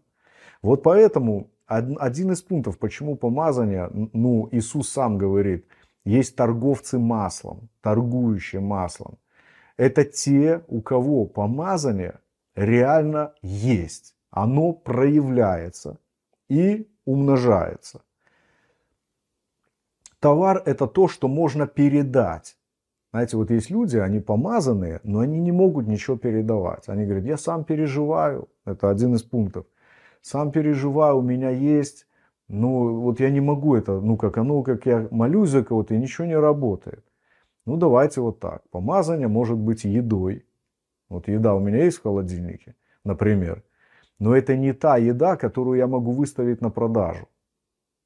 Вот поэтому один из пунктов, почему помазание, ну, Иисус сам говорит – есть торговцы маслом, торгующие маслом. Это те, у кого помазание реально есть. Оно проявляется и умножается. Товар – это то, что можно передать. Знаете, вот есть люди, они помазанные, но они не могут ничего передавать. Они говорят, я сам переживаю. Это один из пунктов. Сам переживаю, у меня есть ну, вот я не могу это, ну как оно, как я молюсь за кого-то, и ничего не работает. Ну давайте вот так. Помазание может быть едой. Вот еда у меня есть в холодильнике, например. Но это не та еда, которую я могу выставить на продажу.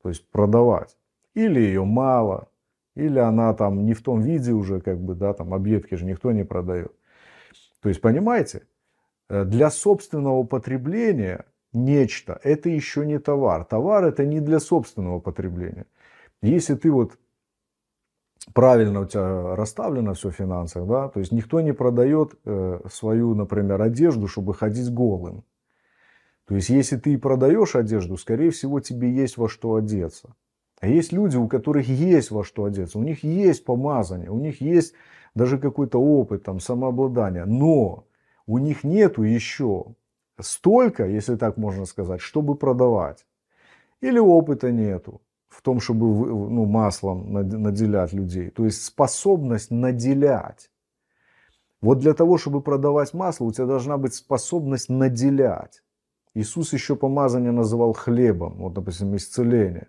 То есть продавать. Или ее мало, или она там не в том виде уже, как бы, да, там объедки же никто не продает. То есть, понимаете, э, для собственного потребления – нечто. Это еще не товар. Товар это не для собственного потребления. Если ты вот правильно у тебя расставлено все в финансах, да, то есть никто не продает э, свою, например, одежду, чтобы ходить голым. То есть, если ты продаешь одежду, скорее всего, тебе есть во что одеться. А есть люди, у которых есть во что одеться, у них есть помазание, у них есть даже какой-то опыт, там, самообладание, но у них нету еще столько, если так можно сказать, чтобы продавать. Или опыта нету в том, чтобы ну, маслом наделять людей. То есть способность наделять. Вот для того, чтобы продавать масло, у тебя должна быть способность наделять. Иисус еще помазание называл хлебом, вот, допустим, исцеление.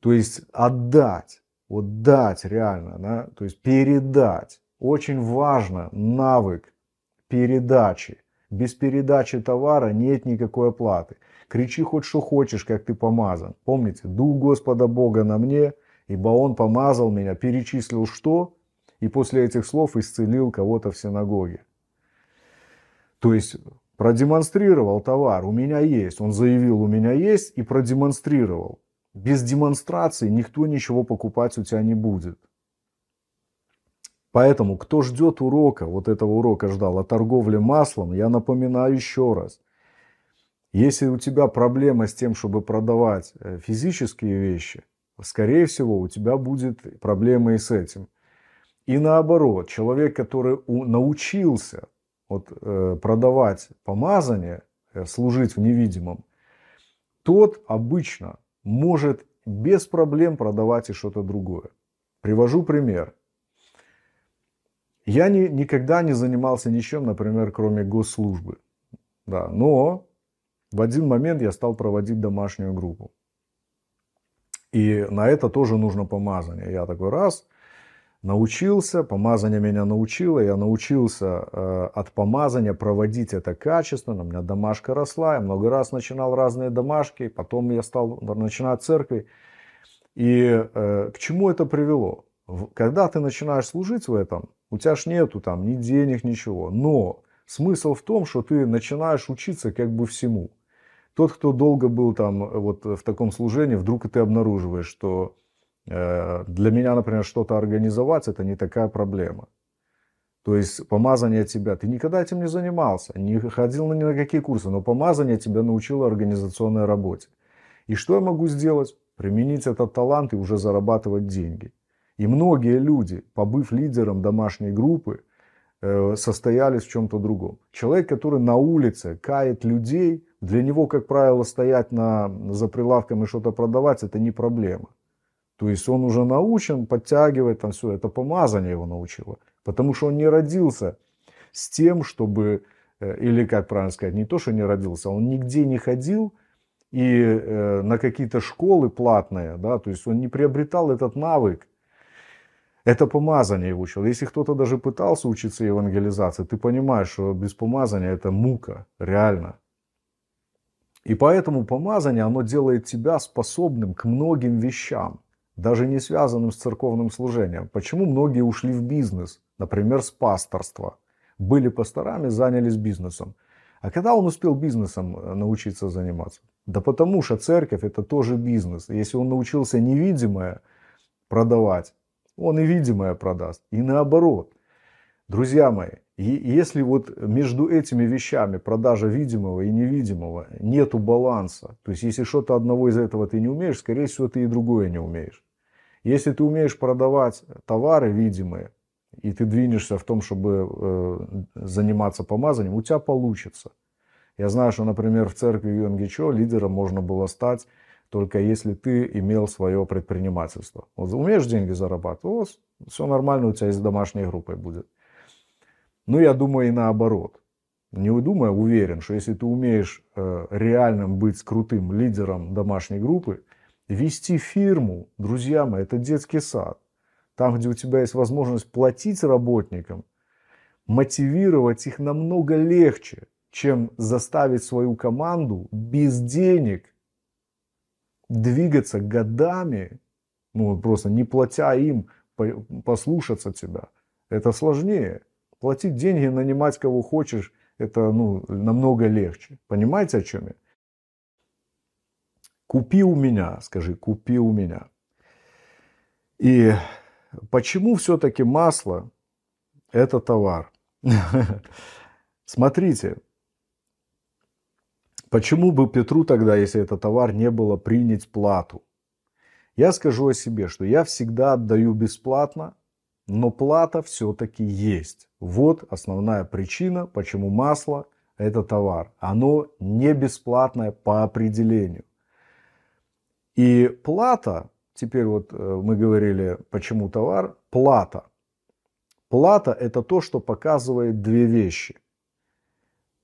То есть отдать, вот дать реально, да? то есть передать. Очень важно навык передачи. Без передачи товара нет никакой оплаты. Кричи хоть что хочешь, как ты помазан. Помните, дух Господа Бога на мне, ибо Он помазал меня, перечислил что, и после этих слов исцелил кого-то в синагоге. То есть продемонстрировал товар, у меня есть, он заявил, у меня есть, и продемонстрировал. Без демонстрации никто ничего покупать у тебя не будет. Поэтому, кто ждет урока, вот этого урока ждал о торговле маслом, я напоминаю еще раз. Если у тебя проблема с тем, чтобы продавать э, физические вещи, скорее всего, у тебя будет проблема и с этим. И наоборот, человек, который научился вот, э, продавать помазание, э, служить в невидимом, тот обычно может без проблем продавать и что-то другое. Привожу пример. Я не, никогда не занимался ничем, например, кроме госслужбы. Да, но в один момент я стал проводить домашнюю группу. И на это тоже нужно помазание. Я такой раз научился, помазание меня научило, я научился э, от помазания проводить это качественно, у меня домашка росла, я много раз начинал разные домашки, потом я стал начинать церкви. И э, к чему это привело? Когда ты начинаешь служить в этом, у тебя ж нету там ни денег, ничего. Но смысл в том, что ты начинаешь учиться как бы всему. Тот, кто долго был там вот в таком служении, вдруг и ты обнаруживаешь, что э, для меня, например, что-то организовать, это не такая проблема. То есть помазание тебя, ты никогда этим не занимался, не ходил ни на какие курсы, но помазание тебя научило организационной работе. И что я могу сделать? Применить этот талант и уже зарабатывать деньги. И многие люди, побыв лидером домашней группы, э, состоялись в чем-то другом. Человек, который на улице кает людей, для него, как правило, стоять на, за прилавком и что-то продавать, это не проблема. То есть он уже научен подтягивать там все, это помазание его научило. Потому что он не родился с тем, чтобы, э, или как правильно сказать, не то, что не родился, он нигде не ходил и э, на какие-то школы платные, да, то есть он не приобретал этот навык, это помазание его учил. Если кто-то даже пытался учиться евангелизации, ты понимаешь, что без помазания это мука, реально. И поэтому помазание, оно делает тебя способным к многим вещам, даже не связанным с церковным служением. Почему многие ушли в бизнес, например, с пасторства? Были пасторами, занялись бизнесом. А когда он успел бизнесом э, научиться заниматься? Да потому что церковь это тоже бизнес. Если он научился невидимое продавать, он и видимое продаст, и наоборот. Друзья мои, и если вот между этими вещами, продажа видимого и невидимого, нету баланса, то есть если что-то одного из этого ты не умеешь, скорее всего, ты и другое не умеешь. Если ты умеешь продавать товары видимые, и ты двинешься в том, чтобы э, заниматься помазанием, у тебя получится. Я знаю, что, например, в церкви Йонгичо лидером можно было стать только если ты имел свое предпринимательство. Вот умеешь деньги зарабатывать, вот, все нормально у тебя из домашней группой будет. Ну, я думаю, и наоборот. Не думаю, уверен, что если ты умеешь э, реальным быть крутым лидером домашней группы, вести фирму, друзья мои, это детский сад. Там, где у тебя есть возможность платить работникам, мотивировать их намного легче, чем заставить свою команду без денег – двигаться годами, ну просто не платя им послушаться тебя, это сложнее. Платить деньги, нанимать кого хочешь, это ну, намного легче. Понимаете, о чем я? Купи у меня, скажи, купи у меня. И почему все-таки масло – это товар? Смотрите, Почему бы Петру тогда, если это товар, не было принять плату? Я скажу о себе, что я всегда отдаю бесплатно, но плата все-таки есть. Вот основная причина, почему масло – это товар. Оно не бесплатное по определению. И плата, теперь вот э, мы говорили, почему товар, плата. Плата – это то, что показывает две вещи.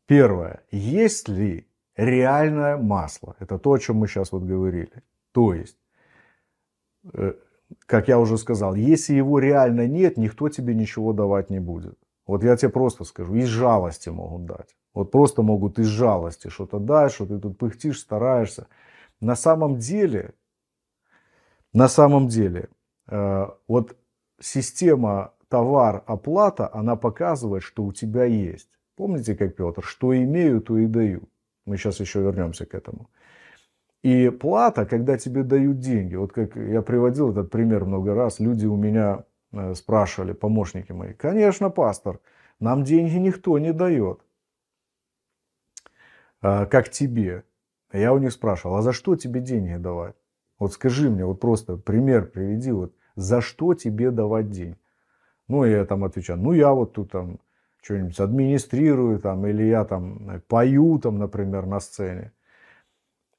Первое, есть ли реальное масло. Это то, о чем мы сейчас вот говорили. То есть, э, как я уже сказал, если его реально нет, никто тебе ничего давать не будет. Вот я тебе просто скажу, из жалости могут дать. Вот просто могут из жалости что-то дать, что ты тут пыхтишь, стараешься. На самом деле, на самом деле, э, вот система товар-оплата, она показывает, что у тебя есть. Помните, как Петр, что имею, то и даю. Мы сейчас еще вернемся к этому. И плата, когда тебе дают деньги, вот как я приводил этот пример много раз, люди у меня э, спрашивали, помощники мои, конечно, пастор, нам деньги никто не дает, а, как тебе. А я у них спрашивал, а за что тебе деньги давать? Вот скажи мне, вот просто пример приведи, вот за что тебе давать деньги? Ну, я там отвечаю, ну, я вот тут там что-нибудь администрирую там, или я там э, пою там, например, на сцене.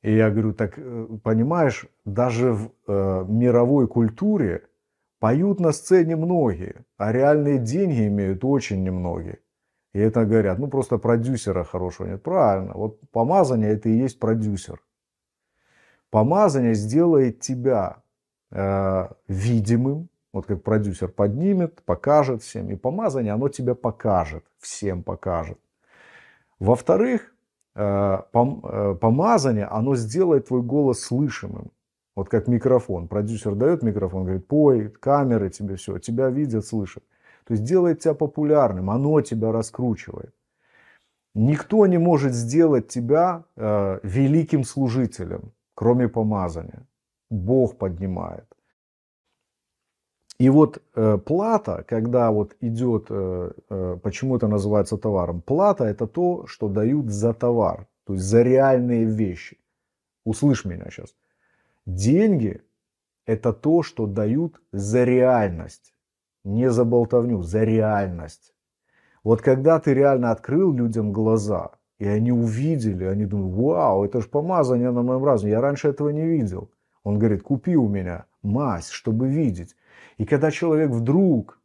И я говорю, так э, понимаешь, даже в э, мировой культуре поют на сцене многие, а реальные деньги имеют очень немногие. И это говорят, ну просто продюсера хорошего нет. Правильно, вот помазание это и есть продюсер. Помазание сделает тебя э, видимым, вот как продюсер поднимет, покажет всем. И помазание, оно тебя покажет, всем покажет. Во-вторых, э, э, помазание, оно сделает твой голос слышимым. Вот как микрофон. Продюсер дает микрофон, говорит, пой, камеры тебе все, тебя видят, слышат. То есть делает тебя популярным, оно тебя раскручивает. Никто не может сделать тебя э, великим служителем, кроме помазания. Бог поднимает. И вот э, плата, когда вот идет, э, э, почему это называется товаром? Плата это то, что дают за товар, то есть за реальные вещи. Услышь меня сейчас. Деньги это то, что дают за реальность, не за болтовню, за реальность. Вот когда ты реально открыл людям глаза, и они увидели, они думают, вау, это же помазание на моем разуме, я раньше этого не видел. Он говорит, купи у меня мазь, чтобы видеть. И когда человек вдруг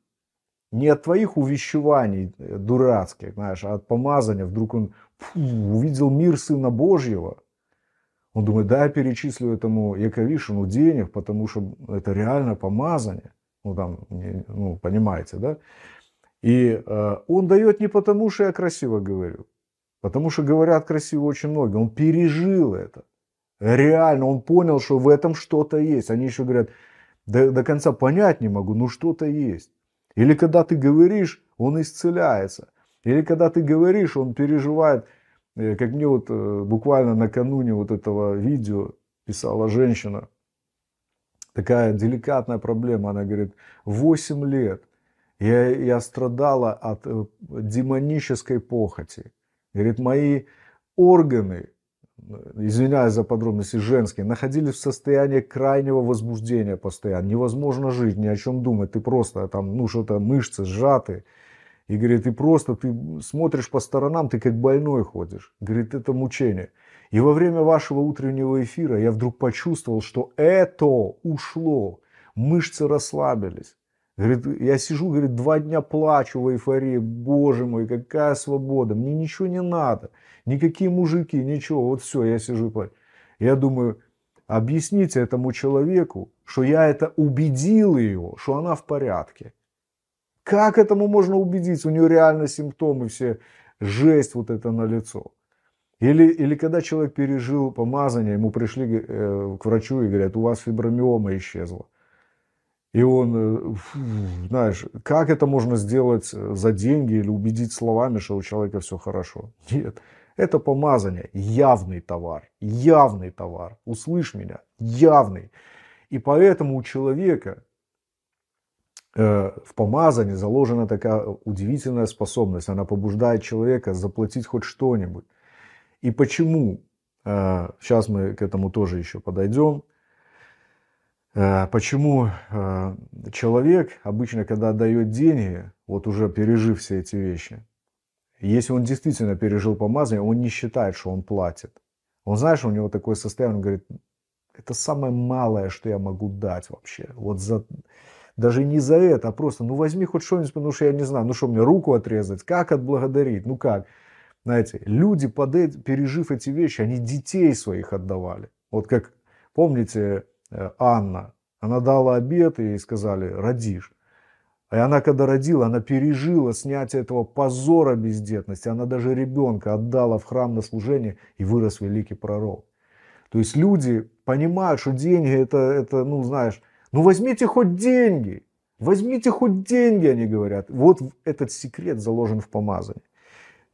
не от твоих увещеваний э, дурацких, знаешь, а от помазания, вдруг он фу, увидел мир Сына Божьего, он думает, да, я перечислю этому Яковишину денег, потому что это реально помазание. Ну, там, ну, понимаете, да? И э, он дает не потому, что я красиво говорю, потому что говорят красиво очень много, Он пережил это. Реально, он понял, что в этом что-то есть. Они еще говорят, до, до конца понять не могу, но ну что-то есть. Или когда ты говоришь, он исцеляется. Или когда ты говоришь, он переживает, э, как мне вот э, буквально накануне вот этого видео писала женщина, такая деликатная проблема, она говорит, 8 лет я, я страдала от э, демонической похоти. Говорит, мои органы извиняюсь за подробности, женские, находились в состоянии крайнего возбуждения постоянно. Невозможно жить, ни о чем думать. Ты просто там, ну что-то, мышцы сжаты. И говорит, ты просто, ты смотришь по сторонам, ты как больной ходишь. Говорит, это мучение. И во время вашего утреннего эфира я вдруг почувствовал, что это ушло. Мышцы расслабились. Говорит, я сижу, говорит, два дня плачу в эйфории. Боже мой, какая свобода. Мне ничего не надо. Никакие мужики, ничего. Вот все, я сижу и плачу. Я думаю, объясните этому человеку, что я это убедил ее, что она в порядке. Как этому можно убедить? У нее реально симптомы все, жесть вот это на лицо. Или, или когда человек пережил помазание, ему пришли э, к врачу и говорят, у вас фибромиома исчезла. И он, э, фу, знаешь, как это можно сделать э, за деньги или убедить словами, что у человека все хорошо? Нет. Это помазание. Явный товар. Явный товар. Услышь меня. Явный. И поэтому у человека э, в помазании заложена такая удивительная способность. Она побуждает человека заплатить хоть что-нибудь. И почему? Э, сейчас мы к этому тоже еще подойдем. Э, почему э, человек обычно, когда дает деньги, вот уже пережив все эти вещи, если он действительно пережил помазание, он не считает, что он платит. Он знаешь, у него такое состояние, он говорит, это самое малое, что я могу дать вообще. Вот за... Даже не за это, а просто, ну возьми хоть что-нибудь, потому что я не знаю, ну что мне руку отрезать, как отблагодарить, ну как. Знаете, люди, под... пережив эти вещи, они детей своих отдавали. Вот как, помните, Э, Анна, она дала обед и сказали, родишь. И она, когда родила, она пережила снятие этого позора бездетности. Она даже ребенка отдала в храм на служение, и вырос великий пророк. То есть люди понимают, что деньги это, это ну знаешь, ну возьмите хоть деньги, возьмите хоть деньги, они говорят. Вот этот секрет заложен в помазании.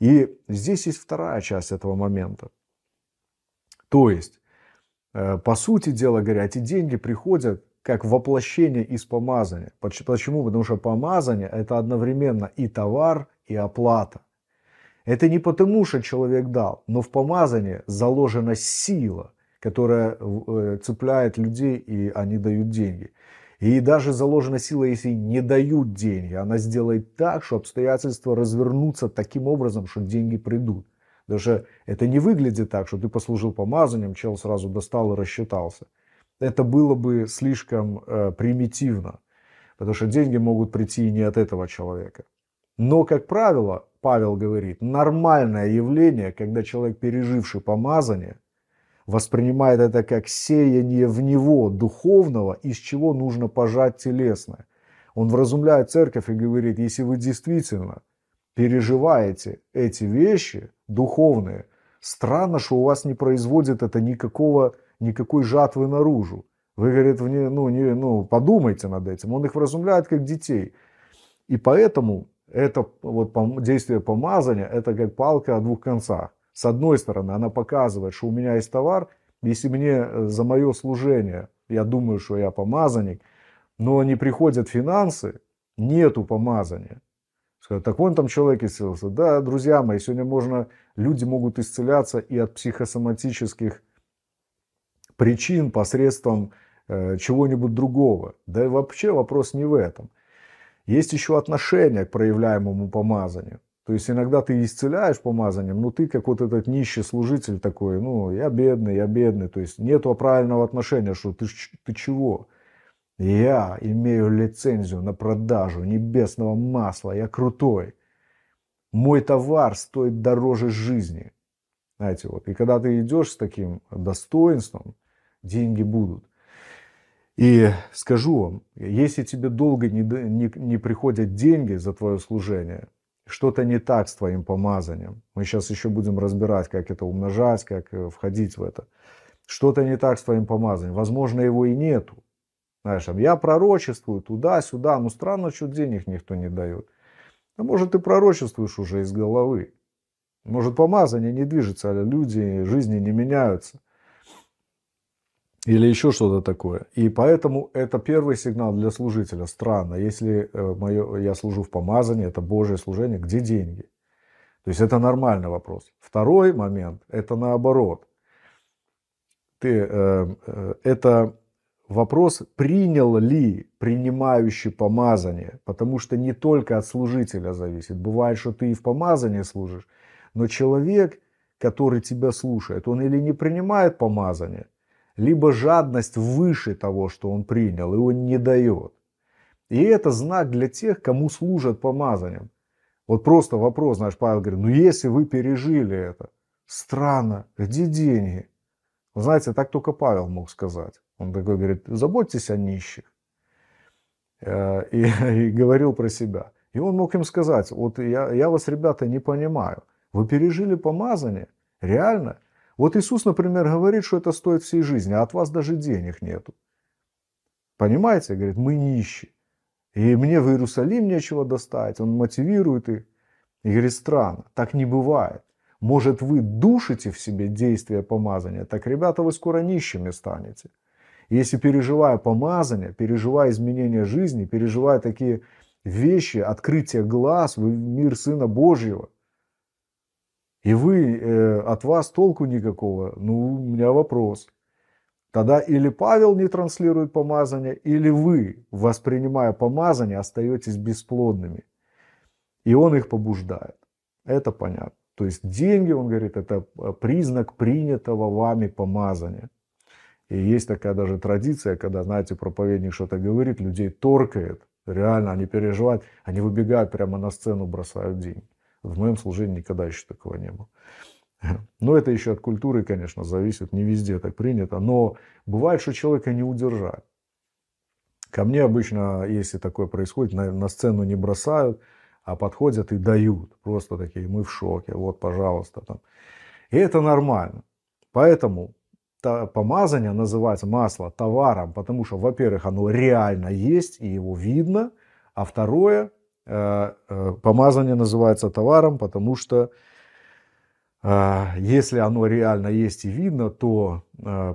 И здесь есть вторая часть этого момента. То есть Э, по сути дела говоря, эти деньги приходят как воплощение из помазания. Почему? Потому что помазание – это одновременно и товар, и оплата. Это не потому, что человек дал, но в помазании заложена сила, которая э, цепляет людей, и они дают деньги. И даже заложена сила, если не дают деньги. Она сделает так, что обстоятельства развернутся таким образом, что деньги придут. Даже это не выглядит так, что ты послужил помазанием, чел сразу достал и рассчитался. Это было бы слишком э, примитивно, потому что деньги могут прийти и не от этого человека. Но, как правило, Павел говорит, нормальное явление, когда человек, переживший помазание, воспринимает это как сеяние в него духовного, из чего нужно пожать телесное. Он вразумляет церковь и говорит, если вы действительно переживаете эти вещи духовные, странно, что у вас не производит это никакого, никакой жатвы наружу. Вы, говорит, вне, ну, не, ну, подумайте над этим. Он их вразумляет, как детей. И поэтому это вот действие помазания, это как палка о двух концах. С одной стороны, она показывает, что у меня есть товар, если мне э, за мое служение, я думаю, что я помазанник, но не приходят финансы, нету помазания так вон там человек исцелился. Да, друзья мои, сегодня можно, люди могут исцеляться и от психосоматических причин посредством э, чего-нибудь другого. Да и вообще вопрос не в этом. Есть еще отношение к проявляемому помазанию. То есть иногда ты исцеляешь помазанием, но ты как вот этот нищий служитель такой, ну, я бедный, я бедный. То есть нету правильного отношения, что ты, ты чего? Я имею лицензию на продажу небесного масла, я крутой. Мой товар стоит дороже жизни. Знаете, вот. И когда ты идешь с таким достоинством, деньги будут. И скажу вам, если тебе долго не, не, не приходят деньги за твое служение, что-то не так с твоим помазанием. Мы сейчас еще будем разбирать, как это умножать, как э, входить в это. Что-то не так с твоим помазанием. Возможно, его и нету. Знаешь, там, я пророчествую туда-сюда, ну странно, что денег никто не дает. А может, ты пророчествуешь уже из головы. Может, помазание не движется, а люди, жизни не меняются. Или еще что-то такое. И поэтому это первый сигнал для служителя. Странно, если э, мое, я служу в помазании, это Божье служение, где деньги? То есть это нормальный вопрос. Второй момент, это наоборот. Ты, э, э, это Вопрос, принял ли принимающий помазание, потому что не только от служителя зависит. Бывает, что ты и в помазании служишь, но человек, который тебя слушает, он или не принимает помазание, либо жадность выше того, что он принял, и он не дает. И это знак для тех, кому служат помазанием. Вот просто вопрос, знаешь, Павел говорит, ну если вы пережили это, странно, где деньги? знаете, так только Павел мог сказать. Он такой говорит, заботьтесь о нищих. Э, и, и говорил про себя. И он мог им сказать, вот я, я вас, ребята, не понимаю. Вы пережили помазание? Реально? Вот Иисус, например, говорит, что это стоит всей жизни, а от вас даже денег нету. Понимаете? Говорит, мы нищие. И мне в Иерусалим нечего достать. Он мотивирует их. И говорит, странно, так не бывает. Может, вы душите в себе действие помазания, так, ребята, вы скоро нищими станете. Если переживая помазание, переживая изменения жизни, переживая такие вещи, открытие глаз, вы мир Сына Божьего, и вы, э, от вас толку никакого, ну, у меня вопрос. Тогда или Павел не транслирует помазание, или вы, воспринимая помазание, остаетесь бесплодными. И он их побуждает. Это понятно. То есть деньги, он говорит, это э, признак принятого вами помазания. И есть такая даже традиция, когда, знаете, проповедник что-то говорит, людей торкает, реально, они переживают, они выбегают прямо на сцену, бросают деньги. В моем служении никогда еще такого не было. Но это еще от культуры, конечно, зависит, не везде так принято, но бывает, что человека не удержать. Ко мне обычно, если такое происходит, на, на сцену не бросают, а подходят и дают. Просто такие, мы в шоке, вот, пожалуйста. Там. И это нормально. Поэтому помазание называть масло товаром, потому что, во-первых, оно реально есть и его видно, а второе, э, э, помазание называется товаром, потому что э, если оно реально есть и видно, то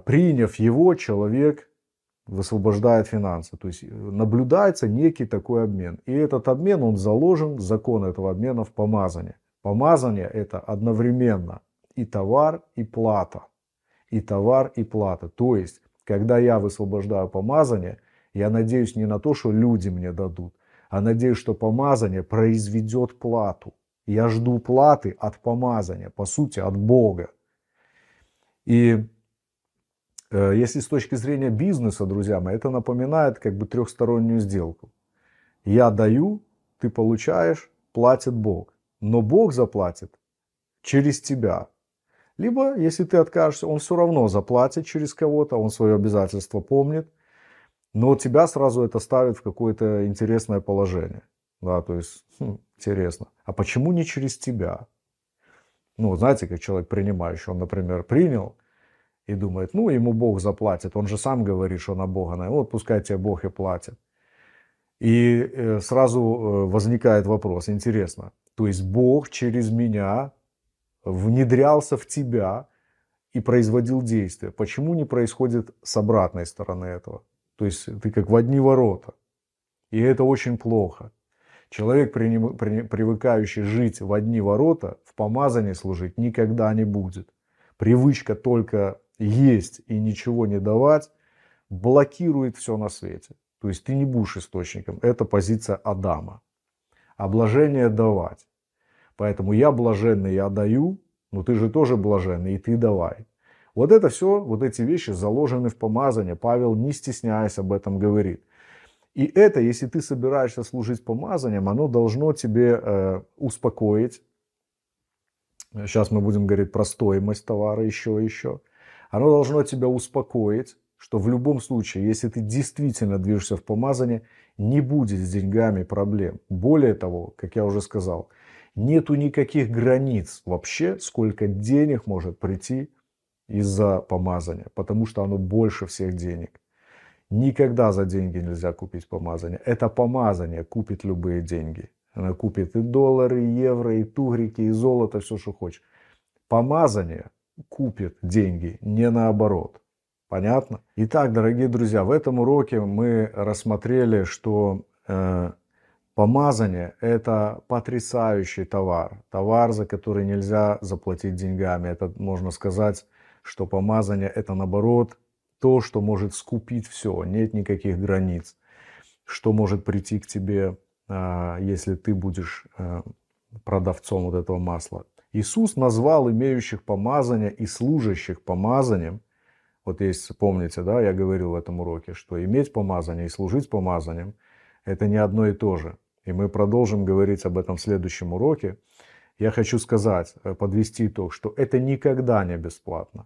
приняв его, человек высвобождает финансы. То есть наблюдается некий такой обмен. И этот обмен, он заложен, закон этого обмена в помазании. Помазание это одновременно и товар, и плата и товар, и плата. То есть, когда я высвобождаю помазание, я надеюсь не на то, что люди мне дадут, а надеюсь, что помазание произведет плату. Я жду платы от помазания, по сути, от Бога. И э, если с точки зрения бизнеса, друзья мои, это напоминает как бы трехстороннюю сделку. Я даю, ты получаешь, платит Бог. Но Бог заплатит через тебя, либо, если ты откажешься, он все равно заплатит через кого-то, он свое обязательство помнит, но тебя сразу это ставит в какое-то интересное положение. Да, то есть, хм, интересно. А почему не через тебя? Ну, знаете, как человек принимающий, он, например, принял и думает, ну, ему Бог заплатит. Он же сам говорит, что на Бога, ну, вот пускай тебе Бог и платит. И э, сразу э, возникает вопрос, интересно, то есть Бог через меня внедрялся в тебя и производил действия. Почему не происходит с обратной стороны этого? То есть ты как в одни ворота. И это очень плохо. Человек, привыкающий жить в одни ворота, в помазании служить никогда не будет. Привычка только есть и ничего не давать блокирует все на свете. То есть ты не будешь источником. Это позиция Адама. Обложение давать. Поэтому я блаженный, я даю, но ты же тоже блаженный, и ты давай. Вот это все, вот эти вещи заложены в помазание. Павел, не стесняясь об этом, говорит. И это, если ты собираешься служить помазанием, оно должно тебе э, успокоить. Сейчас мы будем говорить про стоимость товара еще и еще. Оно должно тебя успокоить, что в любом случае, если ты действительно движешься в помазание, не будет с деньгами проблем. Более того, как я уже сказал – Нету никаких границ вообще, сколько денег может прийти из-за помазания, потому что оно больше всех денег. Никогда за деньги нельзя купить помазание. Это помазание купит любые деньги. Она купит и доллары, и евро, и тугрики, и золото, все, что хочешь. Помазание купит деньги, не наоборот. Понятно? Итак, дорогие друзья, в этом уроке мы рассмотрели, что э, Помазание – это потрясающий товар, товар, за который нельзя заплатить деньгами. Это можно сказать, что помазание – это наоборот то, что может скупить все, нет никаких границ, что может прийти к тебе, а, если ты будешь э, продавцом вот этого масла. Иисус назвал имеющих помазание и служащих помазанием. Вот есть, помните, да, я говорил в этом уроке, что иметь помазание и служить помазанием – это не одно и то же. И мы продолжим говорить об этом в следующем уроке. Я хочу сказать, э, подвести итог, что это никогда не бесплатно.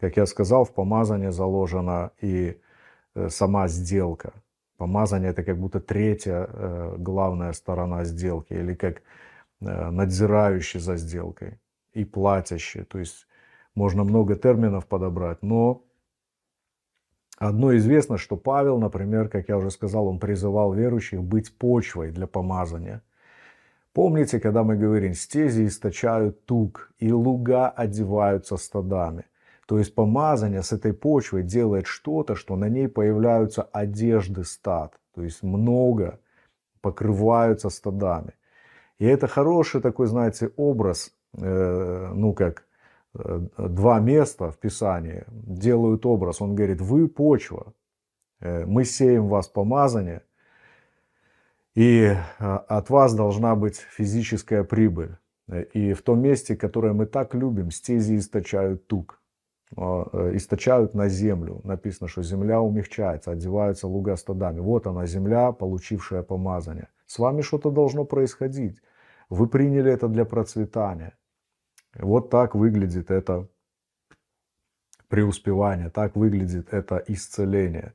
Как я сказал, в помазании заложена и э, сама сделка. Помазание это как будто третья э, главная сторона сделки или как надзирающий за сделкой и платящий. То есть можно много терминов подобрать, но Одно известно, что Павел, например, как я уже сказал, он призывал верующих быть почвой для помазания. Помните, когда мы говорим, стези источают тук, и луга одеваются стадами. То есть помазание с этой почвой делает что-то, что на ней появляются одежды стад. То есть много покрываются стадами. И это хороший такой, знаете, образ, э, ну как, Э, два места в Писании делают образ. Он говорит, вы почва, э, мы сеем вас помазание, и э, от вас должна быть физическая прибыль. И в том месте, которое мы так любим, стези источают тук, источают на землю. Написано, что земля умягчается, одеваются луга стадами. Вот она, земля, получившая помазание. С вами что-то должно происходить. Вы приняли это для процветания – вот так выглядит это преуспевание, так выглядит это исцеление.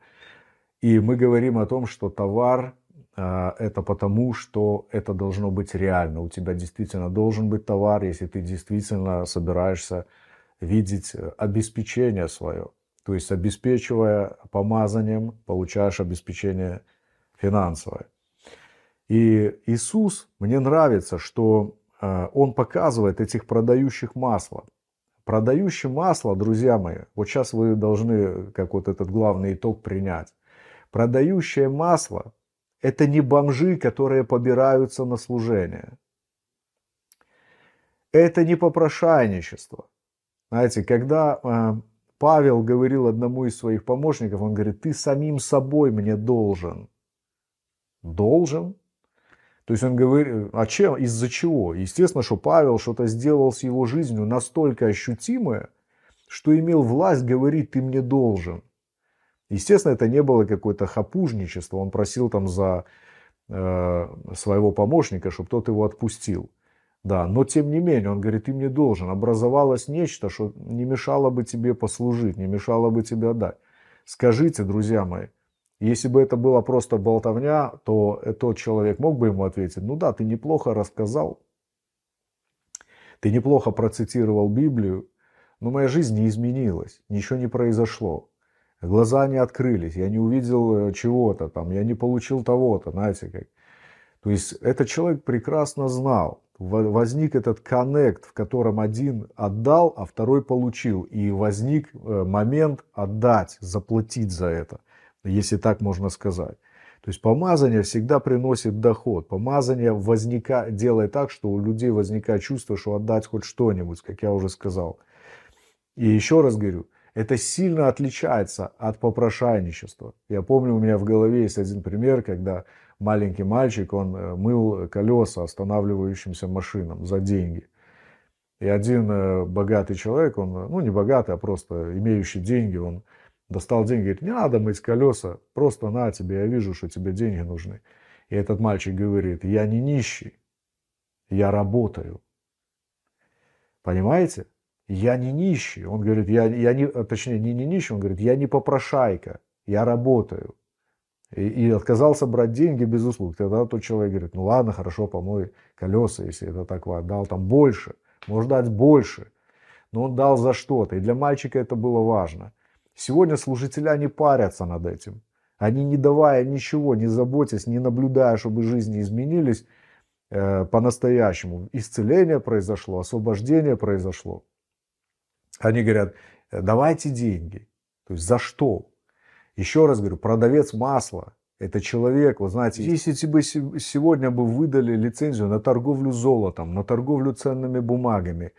И мы говорим о том, что товар а, это потому, что это должно быть реально. У тебя действительно должен быть товар, если ты действительно собираешься видеть э, обеспечение свое. То есть обеспечивая помазанием, получаешь обеспечение финансовое. И Иисус, мне нравится, что Э, он показывает этих продающих масло. Продающие масло, друзья мои, вот сейчас вы должны э, как вот этот главный итог принять. Продающее масло – это не бомжи, которые побираются на служение. Это не попрошайничество. Знаете, когда э, Павел говорил одному из своих помощников, он говорит, ты самим собой мне должен. Должен? То есть он говорит, а чем, из-за чего? Естественно, что Павел что-то сделал с его жизнью настолько ощутимое, что имел власть говорить, ты мне должен. Естественно, это не было какое-то хапужничество. Он просил там за э, своего помощника, чтобы тот его отпустил. Да, но тем не менее, он говорит, ты мне должен. Образовалось нечто, что не мешало бы тебе послужить, не мешало бы тебе отдать. Скажите, друзья мои, если бы это была просто болтовня, то тот человек мог бы ему ответить, ну да, ты неплохо рассказал, ты неплохо процитировал Библию, но моя жизнь не изменилась, ничего не произошло. Глаза не открылись, я не увидел э, чего-то там, я не получил того-то, знаете как. То есть этот человек прекрасно знал, возник этот коннект, в котором один отдал, а второй получил. И возник э, момент отдать, заплатить за это если так можно сказать. То есть помазание всегда приносит доход. Помазание возника, делает так, что у людей возникает чувство, что отдать хоть что-нибудь, как я уже сказал. И еще раз говорю, это сильно отличается от попрошайничества. Я помню, у меня в голове есть один пример, когда маленький мальчик, он э, мыл колеса останавливающимся машинам за деньги. И один э, богатый человек, он, э, ну не богатый, а просто имеющий деньги, он достал деньги, говорит, не надо мыть колеса, просто на тебе, я вижу, что тебе деньги нужны. И этот мальчик говорит, я не нищий, я работаю. Понимаете? Я не нищий. Он говорит, я, я не, а, точнее, не, не нищий, он говорит, я не попрошайка, я работаю. И, и отказался брать деньги без услуг. Тогда тот человек говорит, ну ладно, хорошо, помой колеса, если это так, дал там больше, может дать больше. Но он дал за что-то. И для мальчика это было важно – Сегодня служителя не парятся над этим. Они, не давая ничего, не заботясь, не наблюдая, чтобы жизни изменились э, по-настоящему, исцеление произошло, освобождение произошло. Они говорят, «Э, давайте деньги. То есть за что? Еще раз говорю, продавец масла – это человек, вы знаете, если тебе сегодня бы выдали лицензию на торговлю золотом, на торговлю ценными бумагами,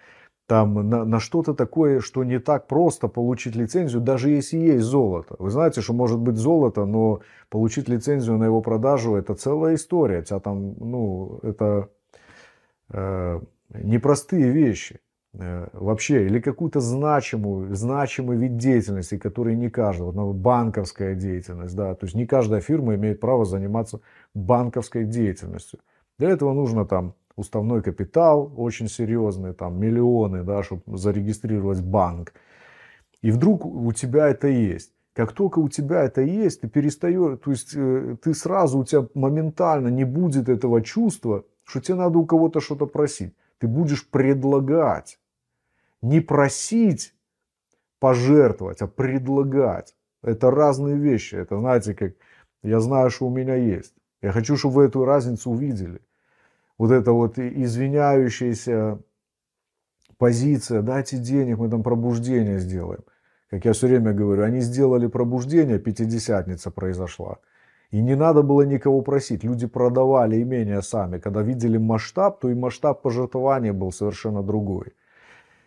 там, на, на что-то такое, что не так просто получить лицензию, даже если есть золото. Вы знаете, что может быть золото, но получить лицензию на его продажу – это целая история. Хотя там, ну, это э, непростые вещи э, вообще. Или какую-то значимую, значимый вид деятельности, который не каждый. Вот, ну, банковская деятельность, да. То есть не каждая фирма имеет право заниматься банковской деятельностью. Для этого нужно там уставной капитал очень серьезный, там миллионы, да, чтобы зарегистрировать банк. И вдруг у тебя это есть. Как только у тебя это есть, ты перестаешь, то есть э, ты сразу, у тебя моментально не будет этого чувства, что тебе надо у кого-то что-то просить. Ты будешь предлагать. Не просить пожертвовать, а предлагать. Это разные вещи. Это, знаете, как я знаю, что у меня есть. Я хочу, чтобы вы эту разницу увидели вот эта вот извиняющаяся позиция, дайте денег, мы там пробуждение сделаем. Как я все время говорю, они сделали пробуждение, пятидесятница произошла. И не надо было никого просить. Люди продавали имения сами. Когда видели масштаб, то и масштаб пожертвования был совершенно другой.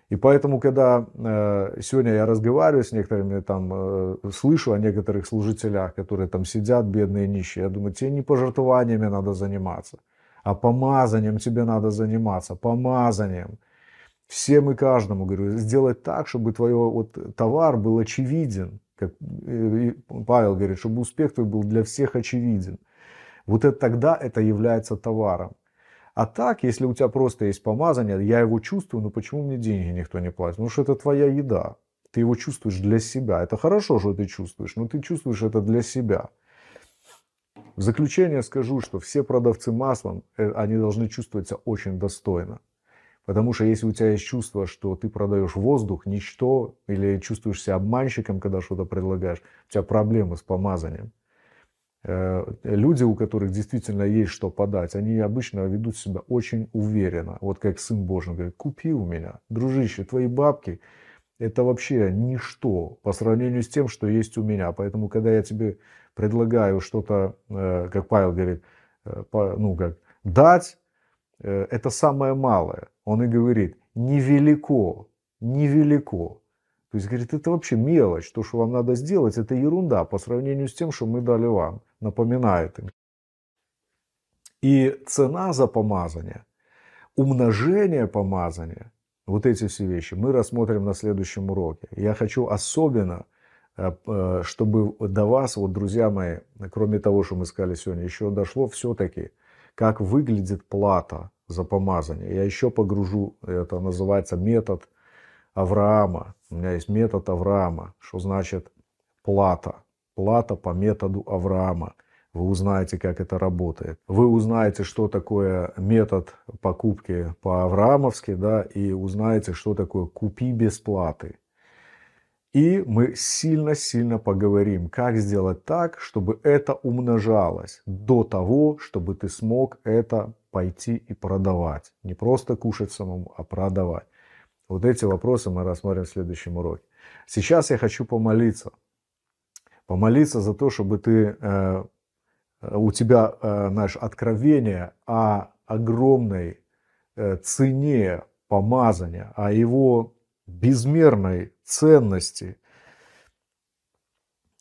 И поэтому, когда э, сегодня я разговариваю с некоторыми, там, э, слышу о некоторых служителях, которые там сидят, бедные нищие, я думаю, тебе не пожертвованиями надо заниматься а помазанием тебе надо заниматься, помазанием. Всем и каждому, говорю, сделать так, чтобы твой вот, товар был очевиден. Как э, Павел говорит, чтобы успех твой был для всех очевиден. Вот это, тогда это является товаром. А так, если у тебя просто есть помазание, я его чувствую, но почему мне деньги никто не платит? Потому что это твоя еда. Ты его чувствуешь для себя. Это хорошо, что ты чувствуешь, но ты чувствуешь это для себя. В заключение скажу, что все продавцы маслом, э, они должны чувствовать себя очень достойно. Потому что если у тебя есть чувство, что ты продаешь воздух, ничто, или чувствуешь себя обманщиком, когда что-то предлагаешь, у тебя проблемы с помазанием. Э, люди, у которых действительно есть что подать, они обычно ведут себя очень уверенно. Вот как сын Божий говорит, купи у меня, дружище, твои бабки, это вообще ничто по сравнению с тем, что есть у меня. Поэтому, когда я тебе предлагаю что-то, э, как Павел говорит, э, ну как, дать, э, это самое малое. Он и говорит, невелико, невелико. То есть, говорит, это вообще мелочь, то, что вам надо сделать, это ерунда по сравнению с тем, что мы дали вам, напоминает им. И цена за помазание, умножение помазания, вот эти все вещи мы рассмотрим на следующем уроке. Я хочу особенно а, э, чтобы до вас, вот, друзья мои, кроме того, что мы сказали сегодня, еще дошло все-таки, как выглядит плата за помазание. Я еще погружу, это называется метод Авраама. У меня есть метод Авраама, что значит плата. Плата по методу Авраама. Вы узнаете, как это работает. Вы узнаете, что такое метод покупки по-авраамовски, да, и узнаете, что такое купи без платы. И мы сильно-сильно поговорим, как сделать так, чтобы это умножалось до того, чтобы ты смог это пойти и продавать. Не просто кушать самому, а продавать. Вот эти вопросы мы рассмотрим в следующем уроке. Сейчас я хочу помолиться. Помолиться за то, чтобы ты, э, у тебя, э, знаешь, откровение о огромной э, цене помазания, о его безмерной ценности,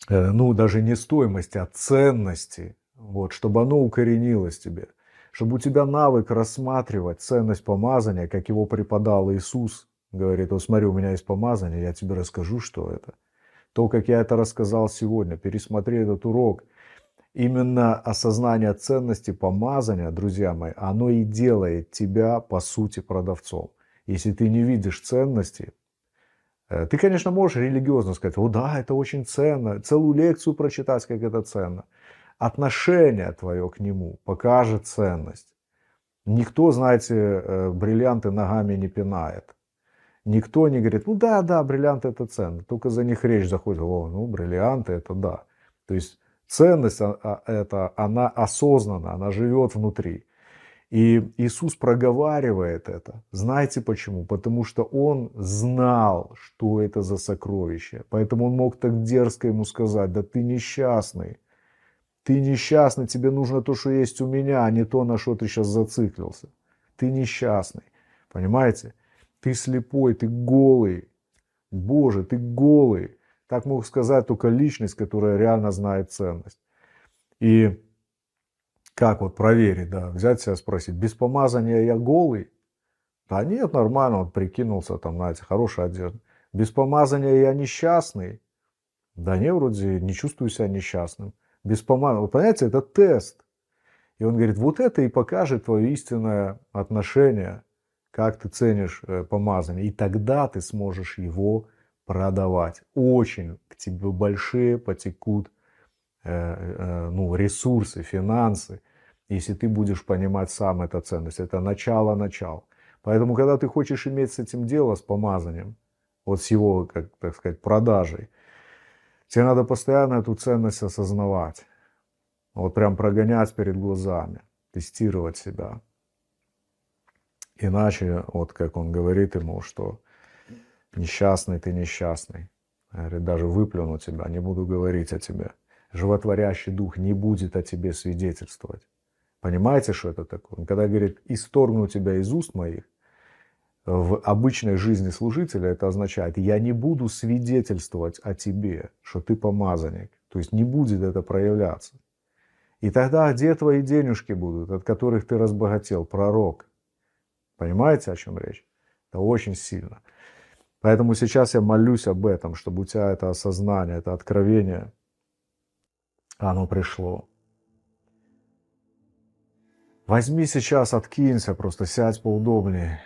э, ну, даже не стоимости, а ценности, вот, чтобы оно укоренилось тебе, чтобы у тебя навык рассматривать ценность помазания, как его преподал Иисус, говорит, вот смотри, у меня есть помазание, я тебе расскажу, что это. То, как я это рассказал сегодня, пересмотри этот урок. Именно осознание ценности помазания, друзья мои, оно и делает тебя, по сути, продавцом если ты не видишь ценности, э, ты, конечно, можешь религиозно сказать, о да, это очень ценно, целую лекцию прочитать, как это ценно. Отношение твое к нему покажет ценность. Никто, знаете, э, бриллианты ногами не пинает. Никто не говорит, ну да, да, бриллианты это ценно. Только за них речь заходит, о, ну бриллианты это да. То есть ценность, а, а, это, она осознанна, она живет внутри. И Иисус проговаривает это. Знаете почему? Потому что он знал, что это за сокровище. Поэтому он мог так дерзко ему сказать, да ты несчастный. Ты несчастный, тебе нужно то, что есть у меня, а не то, на что ты сейчас зациклился. Ты несчастный. Понимаете? Ты слепой, ты голый. Боже, ты голый. Так мог сказать только личность, которая реально знает ценность. И как вот проверить, да, взять себя спросить, без помазания я голый? Да нет, нормально, вот прикинулся, там, знаете, хорошая одежда. Без помазания я несчастный? Да не, вроде не чувствую себя несчастным. Без помазания, вы понимаете, это тест. И он говорит, вот это и покажет твое истинное отношение, как ты ценишь э, помазание. И тогда ты сможешь его продавать. Очень к тебе большие потекут Э, э, ну, ресурсы, финансы, если ты будешь понимать сам эту ценность. Это начало начал. Поэтому, когда ты хочешь иметь с этим дело, с помазанием, вот с его, как, так сказать, продажей, тебе надо постоянно эту ценность осознавать. Вот прям прогонять перед глазами, тестировать себя. Иначе, вот как он говорит ему, что несчастный ты несчастный. Говорит, даже выплюну тебя, не буду говорить о тебе животворящий дух не будет о тебе свидетельствовать. Понимаете, что это такое? Он когда говорит «исторгну тебя из уст моих», в обычной жизни служителя это означает «я не буду свидетельствовать о тебе, что ты помазанник». То есть не будет это проявляться. И тогда где твои денежки будут, от которых ты разбогател, пророк? Понимаете, о чем речь? Это очень сильно. Поэтому сейчас я молюсь об этом, чтобы у тебя это осознание, это откровение – оно пришло. Возьми сейчас, откинься, просто сядь поудобнее,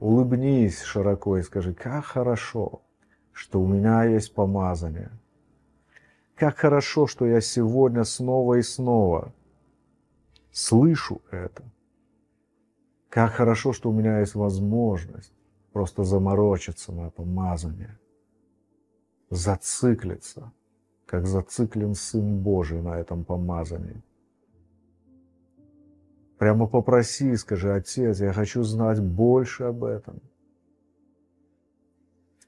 улыбнись широко и скажи, как хорошо, что у меня есть помазание. Как хорошо, что я сегодня снова и снова слышу это. Как хорошо, что у меня есть возможность просто заморочиться на помазание, зациклиться – как зациклен Сын Божий на этом помазании. Прямо попроси, скажи, Отец, я хочу знать больше об этом.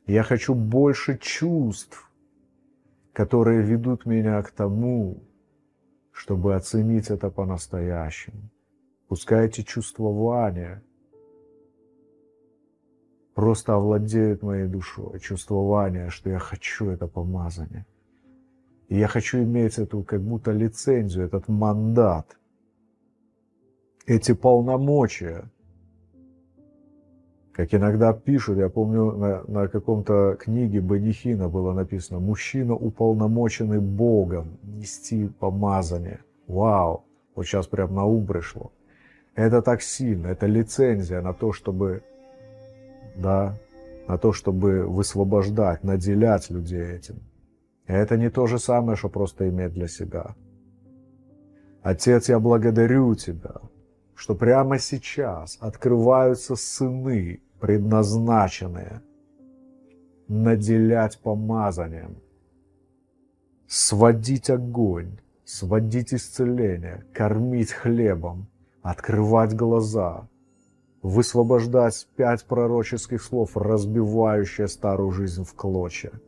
Я хочу больше чувств, которые ведут меня к тому, чтобы оценить это по-настоящему. Пускай эти чувствования просто овладеют моей душой, Чувствование, что я хочу это помазание – и я хочу иметь эту как будто лицензию, этот мандат, эти полномочия. Как иногда пишут, я помню, на, на каком-то книге Бенихина было написано «Мужчина, уполномоченный Богом, нести помазание». Вау! Вот сейчас прям на ум пришло. Это так сильно, это лицензия на то, чтобы, да, на то, чтобы высвобождать, наделять людей этим. Это не то же самое, что просто иметь для себя. Отец, я благодарю Тебя, что прямо сейчас открываются сыны, предназначенные наделять помазанием, сводить огонь, сводить исцеление, кормить хлебом, открывать глаза, высвобождать пять пророческих слов, разбивающие старую жизнь в клочья –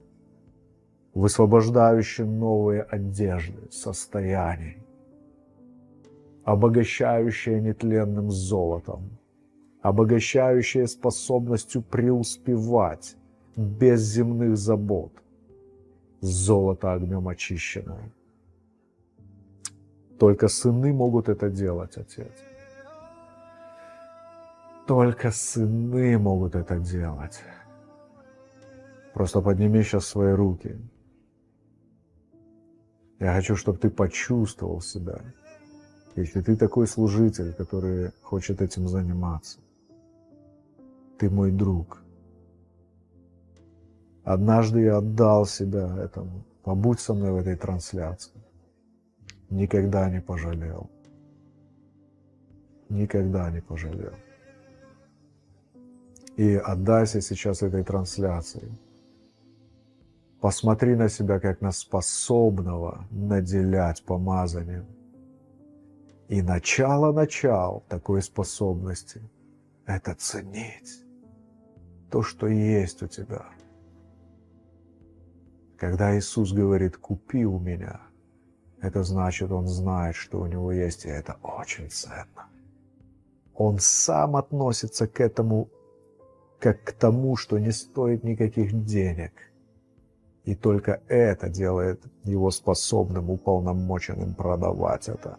высвобождающим новые одежды, состояний, обогащающие нетленным золотом, обогащающие способностью преуспевать без земных забот, золото огнем очищенное. Только сыны могут это делать, отец. Только сыны могут это делать. Просто подними сейчас свои руки я хочу, чтобы ты почувствовал себя. Если ты такой служитель, который хочет этим заниматься, ты мой друг. Однажды я отдал себя этому. Побудь со мной в этой трансляции. Никогда не пожалел. Никогда не пожалел. И отдайся сейчас этой трансляции. Посмотри на себя, как на способного наделять помазанием. И начало-начал такой способности – это ценить то, что есть у тебя. Когда Иисус говорит «купи у меня», это значит, он знает, что у него есть, и это очень ценно. Он сам относится к этому как к тому, что не стоит никаких денег – и только это делает его способным уполномоченным продавать это.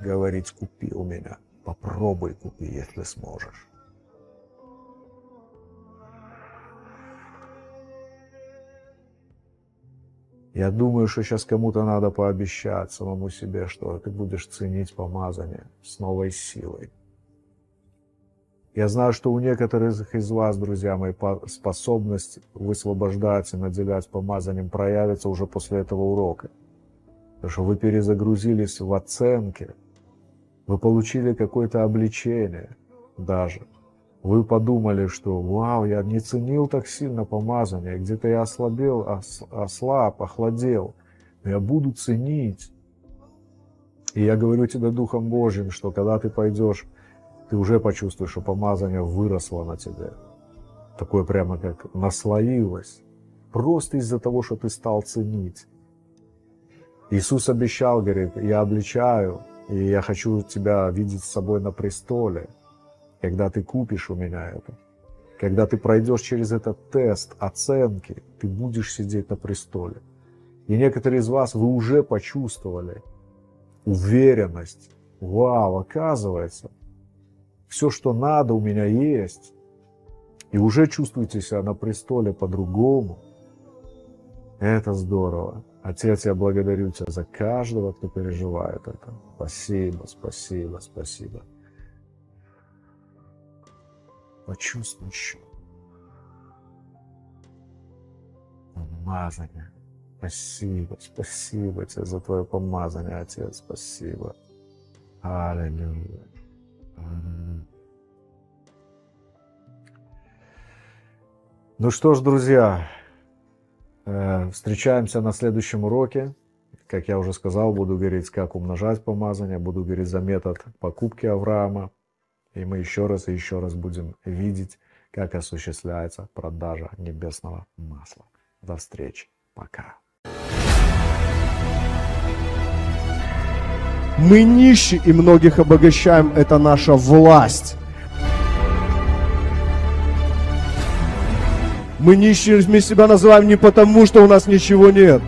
Говорить «купи у меня», «попробуй купи, если сможешь». Я думаю, что сейчас кому-то надо пообещать самому себе, что ты будешь ценить помазание с новой силой, я знаю, что у некоторых из вас, друзья мои, способность высвобождать и наделять помазанием проявится уже после этого урока. Потому что вы перезагрузились в оценке, вы получили какое-то обличение даже. Вы подумали, что «Вау, я не ценил так сильно помазание, где-то я ослабел, ослаб, охладел, но я буду ценить». И я говорю тебе Духом Божьим, что когда ты пойдешь ты уже почувствуешь, что помазание выросло на тебе. Такое прямо как наслоилось. Просто из-за того, что ты стал ценить. Иисус обещал, говорит, я обличаю, и я хочу тебя видеть с собой на престоле, когда ты купишь у меня это. Когда ты пройдешь через этот тест оценки, ты будешь сидеть на престоле. И некоторые из вас, вы уже почувствовали уверенность. Вау, оказывается, все, что надо, у меня есть. И уже чувствуете себя на престоле по-другому. Это здорово. Отец, я благодарю тебя за каждого, кто переживает это. Спасибо, спасибо, спасибо. Почувствуй еще. Помазание. Спасибо, спасибо тебе за твое помазание, Отец, спасибо. Аллилуйя. Ну что ж, друзья, э, встречаемся на следующем уроке. Как я уже сказал, буду говорить, как умножать помазание, буду говорить за метод покупки Авраама. И мы еще раз и еще раз будем видеть, как осуществляется продажа небесного масла. До встречи. Пока. Мы нищи и многих обогащаем. Это наша власть. Мы нищими себя называем не потому, что у нас ничего нет,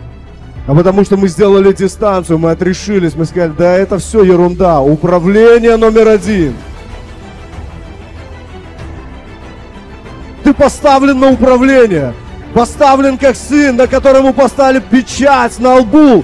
а потому что мы сделали дистанцию, мы отрешились, мы сказали, да это все ерунда, управление номер один. Ты поставлен на управление, поставлен как сын, на которому поставили печать на лбу,